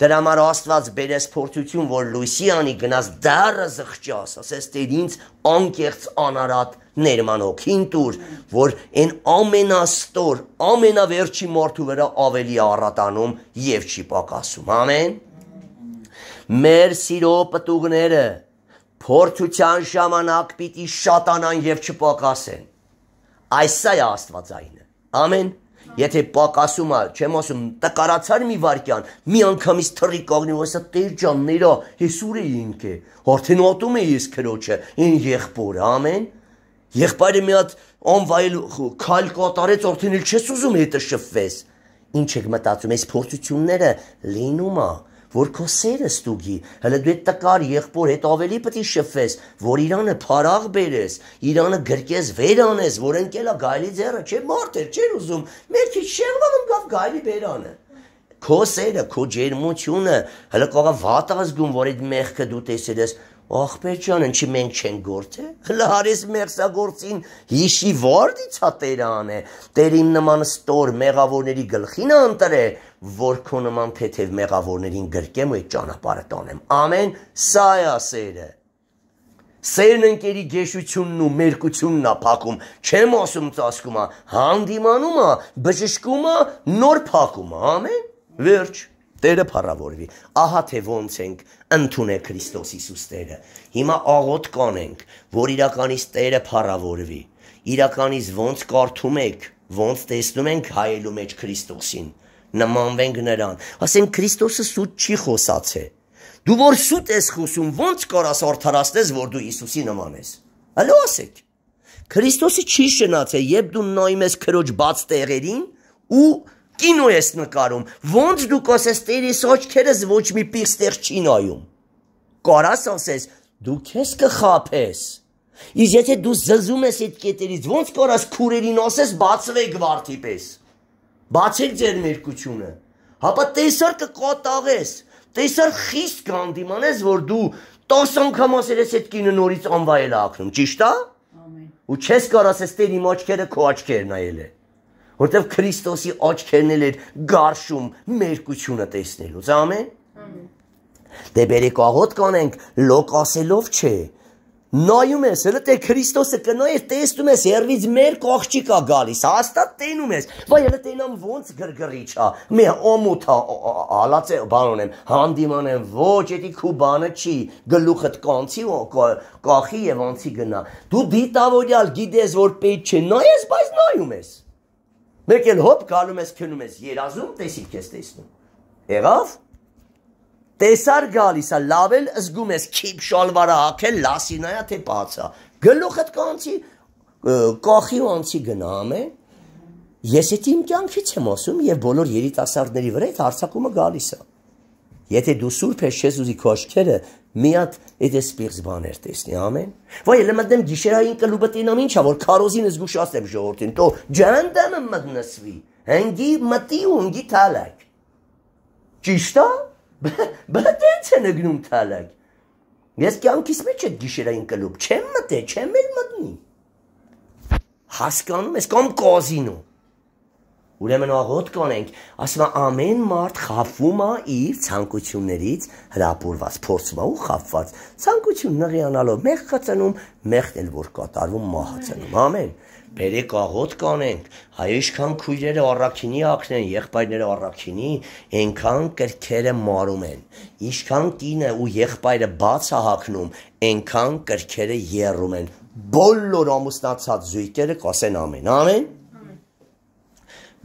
Speaker 1: Դրա համար Աստված բերես փորձություն, որ Լուսիանի գնաս դառը զղջաս, ասես Տեր ինձ անկեղծ անարատ ներման օքին տուր, որ այն ամենաստոր, ամենավերջի մարդու վրա ավելի առատանում եւ չի պակասում։ Ամեն։ Մեր սիրո պտուղները փորձության ժամանակ պիտի շատանան եւ չպակասեն։ Այսա է Աստվածայինը։ Ամեն։ Եթե պակասում է, չեմ ասում, տկարացար մի վարքյան, մի անգամից թռի կողնի, ասա Տեր ջան, ներա, հեսուրը ինք է։ Արդեն ատում է ես քրոջը, այն եղբոր, ամեն։ Եղբայրը մի հատ անվայել քայլ կատարեց, արդեն էլ չես ուզում հետը շփվես։ Ինչ եք մտածում, այս փորձությունները լինում է որ քո սերը ստուգի, հələ դու այդ տկար եղբոր հետ ավելի պետք է շփվես, որ Իրանը փարաղ բերես, Իրանը գրկես վեր անես, որ ընկելա գայլի ձեռը, չէ մարդ էր, չէր ուզում, մեր քիչ շեղվանում գավ գայլի բերանը քո սերը, քո ջերմությունը, հələ կարող է վատ ազգում, որ այդ մեղքը դու տեսել ես, Ախպեր ջան, ինչի մենք չենք գործե։ Հլա արես մերսագործին հիշի որդից հա տերան է։ Տերին նման ստոր մեղավորների գլխին անտրե, որ քո նման թեթև մեղավորներին գրկեմ ու այդ ճանապարհը տանեմ։ Ամեն սա է ասերը։ Սերն ընկերի գեշությունն ու մերկությունն ա փակում, չեմ ասում ծածկում ա, հանդիմանում ա, բժշկում ա, նոր փակում ա, ամեն։ Վերջ։ Տերը փառավորվի։ Ահա թե ոնց ենք ընդունել Քրիստոս Հիսուս Տերը։ Հիմա աղոտ կանենք, որ իրականից Տերը փառավորվի։ Իրականից ոնց կարդում եք, ոնց տեսնում ենք հայելու մեջ Քրիստոսին, նմանվենք նրան։ Ասենք Քրիստոսը սուտ չի խոսացե։ Դու որ սուտ ես խոսում, ոնց կարաս արդարացնես, որ դու Հիսուսի նման ես։ Հələ ասեք։ Քրիստոսը չի շնացե, երբ դու նայում ես քրոջ բաց տեղերին ու կինո ես նկարում, ոնց դու կասես տերիս աչքերս ոչ մի պիքստեղ չի նայում։ Կարաս ասես, դու քեզ կխափես։ Իսկ եթե դու զզում ես այդ կետերից, ոնց կարաս քուրերին ասես բացվեք վարդի պես։ Բացեք ձեր մերկությունը։ Հապա տեսար կկոտաղես, տեսար խիստ կանդիմանես, որ դու 10 անգամ ասերես այդ կինը նորից անվայել ակնում, ճիշտ է։ Ամեն։ Ու չես կարաս էստերի աչքերը քո աչքերն այել է որտեվ Քրիստոսի աչքերն էլ էր գարշում մերկությունը տեսնելուց, ամեն։ Դե բերի կողոտ կանենք լոկ ասելով չէ։ Նայում ես, հələ թե Քրիստոսը կնայես, տեսնում ես, երվից մեր կողջիկա գալիս, հաստատ տենում ես։ Վայ, հələ տենամ ոնց գրգռիչ է։ Մի օմուտ է, հալած է, բան ունեմ, հանդիման եմ, ոչ, էդի քու բանը չի, գլուխդ կանցի ու կախի եւ անցի գնա։ Դու դիտավորյալ գիտես, որ պետք չէ, նայես, բայց նայում ես։ Ա Մեկ էլ հոպ գալում ես քնում ես երազում, տեսիք ես տեսնում։ Եղավ։ Տեսար գալիս է, լավ էլ զգում ես քիփ շալվարը հակել, լասինայա թե բացա։ Գլուխդ կանցի կախի ոնցի գնամ է։ Ես էդ իմ կյանքից եմ ասում եւ բոլոր երիտասարդների վրա այդ հարցակումը գալիս է։ Եթե դու սուրբ ես, ես ուզի քո աչքերը մի հատ այդ է սպիղծ բաներ տեսնի ամեն։ Ոայ էլ մտնեմ գիշերային կլուբը տենամ ինչա որ քարոզին զգուշացեմ ժողովրդին, թո ջանդամը մտնասվի։ Հենգի մտի ու հնգի թալակ։ Ճիշտ է։ Բայց են գնում թալակ։ Ես կյանքիս մեջ այդ գիշերային կլուբ չեմ մտե, չեմ էլ մտնի։ Հասկանում ես կամ կազինո։ Ուրեմն աղոտ կանենք, ասում է ամեն մարդ խափվում է իր ցանկություններից հրապուրված, փորձում է ու խափված։ Ցանկություն նղիանալով մեղքը ծնում, մեղքն էլ որ կատարվում մահացնում։ Ամեն։ Բերեք աղոտ կանենք, հայ ինչքան քույրերը առաքինի ակնեն, եղբայրները առաքինի, այնքան կրքերը մարում են։ Ինչքան կինը ու եղբայրը բաց է հակնում, այնքան կրքերը երում են։ Բոլոր ամուսնացած զույգերը կասեն ամեն։ Ամեն։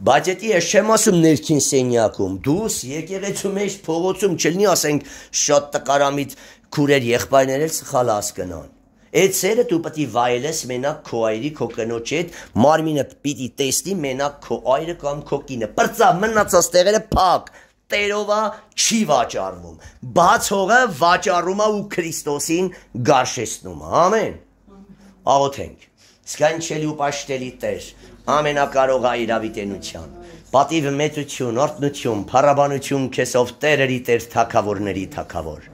Speaker 1: Բայց դա ես չեմ ասում ներքին սենյակում։ Դուս եկեղեցու մեջ փողոցում չլինի, ասենք, շատ տկարամիտ քուրեր եղբայրներ էլ սխալ հասկանան։ Այդ ցերը դու պետք է վայելես մենակ քո այրի, քո կնոջի հետ, մարմինը պիտի տեսնի մենակ քո այրը կամ քո կինը։ Պրծա մնացած տեղերը փակ, տերովա չի վաճառվում։ Բաց հողը վաճառում է ու Քրիստոսին գարշեցնում։ Ամեն։ Աղոթենք։ Սկանչելի ու պաշտելի Տեր, ամենակարողա իրավիտենության, պատիվ մեծություն, օրտնություն, փառաբանություն քեզով տերերի տեր թակավորների թակավոր։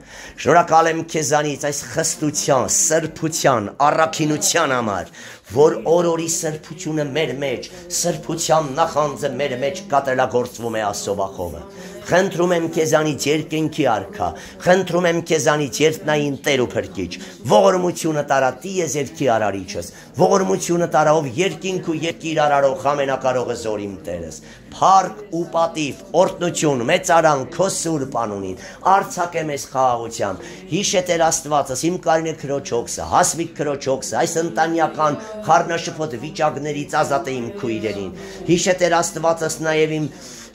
Speaker 1: Շնորհակալ եմ քեզանից այս խստության, սրբության, առաքինության համար, որ օր-օրի սրբությունը մեր մեջ, սրբության նախանձը մեր մեջ կատարելագործվում է Աստծո ողովը։ Խնդրում եմ քեզանից երկնքի արքա, խնդրում եմ քեզանից երտնային Տեր ու Փրկիչ, ողորմությունը տարատի ես երկի արարիչս, ողորմությունը տարաով երկինք ու երկիր արարող ամենակարողը զորիմ Տերս։ Փառք ու պատիվ, օրտնություն, մեծ արան քո սուրբ անունին։ Արցակեմ ես խաղաղությամբ։ Հիշե Տեր Աստվածս իմ Կարինե Քրոջոքսը, Հասմիկ Քրոջոքսը, այս ընտանյական խառնաշփոթ վիճակներից ազատ է իմ քույրերին։ Հիշե Տեր Աստվածս նաև իմ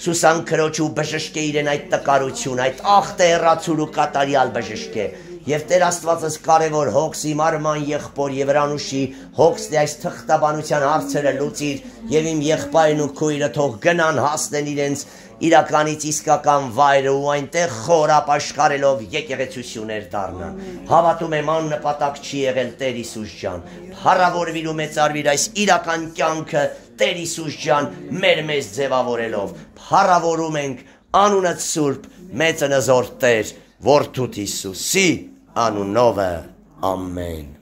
Speaker 1: Սուսան քրոջու բժշկե իրեն այդ տկարություն, այդ ախտը հեռացուր ու կատարյալ բժշկե։ Եվ Տեր Աստվածս կարևոր հոգսի մարման եղբոր եւ Վրանուշի հոգսն այս թղթաբանության հարցերը լուծիր եւ իմ եղբայրն ու քույրը թող գնան հասնեն իրենց իրականից իսկական վայրը ու այնտեղ խոր ապաշխարելով եկեղեցություններ դառնան։ Հավատում եմ աննպատակ չի եղել Տեր Հիսուս ջան։ Փառավորվիր ու մեծարվիր այս իրական կյանքը Տեր Հիսուս ջան, մեր մեզ ձևավորելով փառավորում ենք անունդ Սուրբ մեծն զոր Տեր, Որդուտ Հիսուսի անունով։ Ամեն։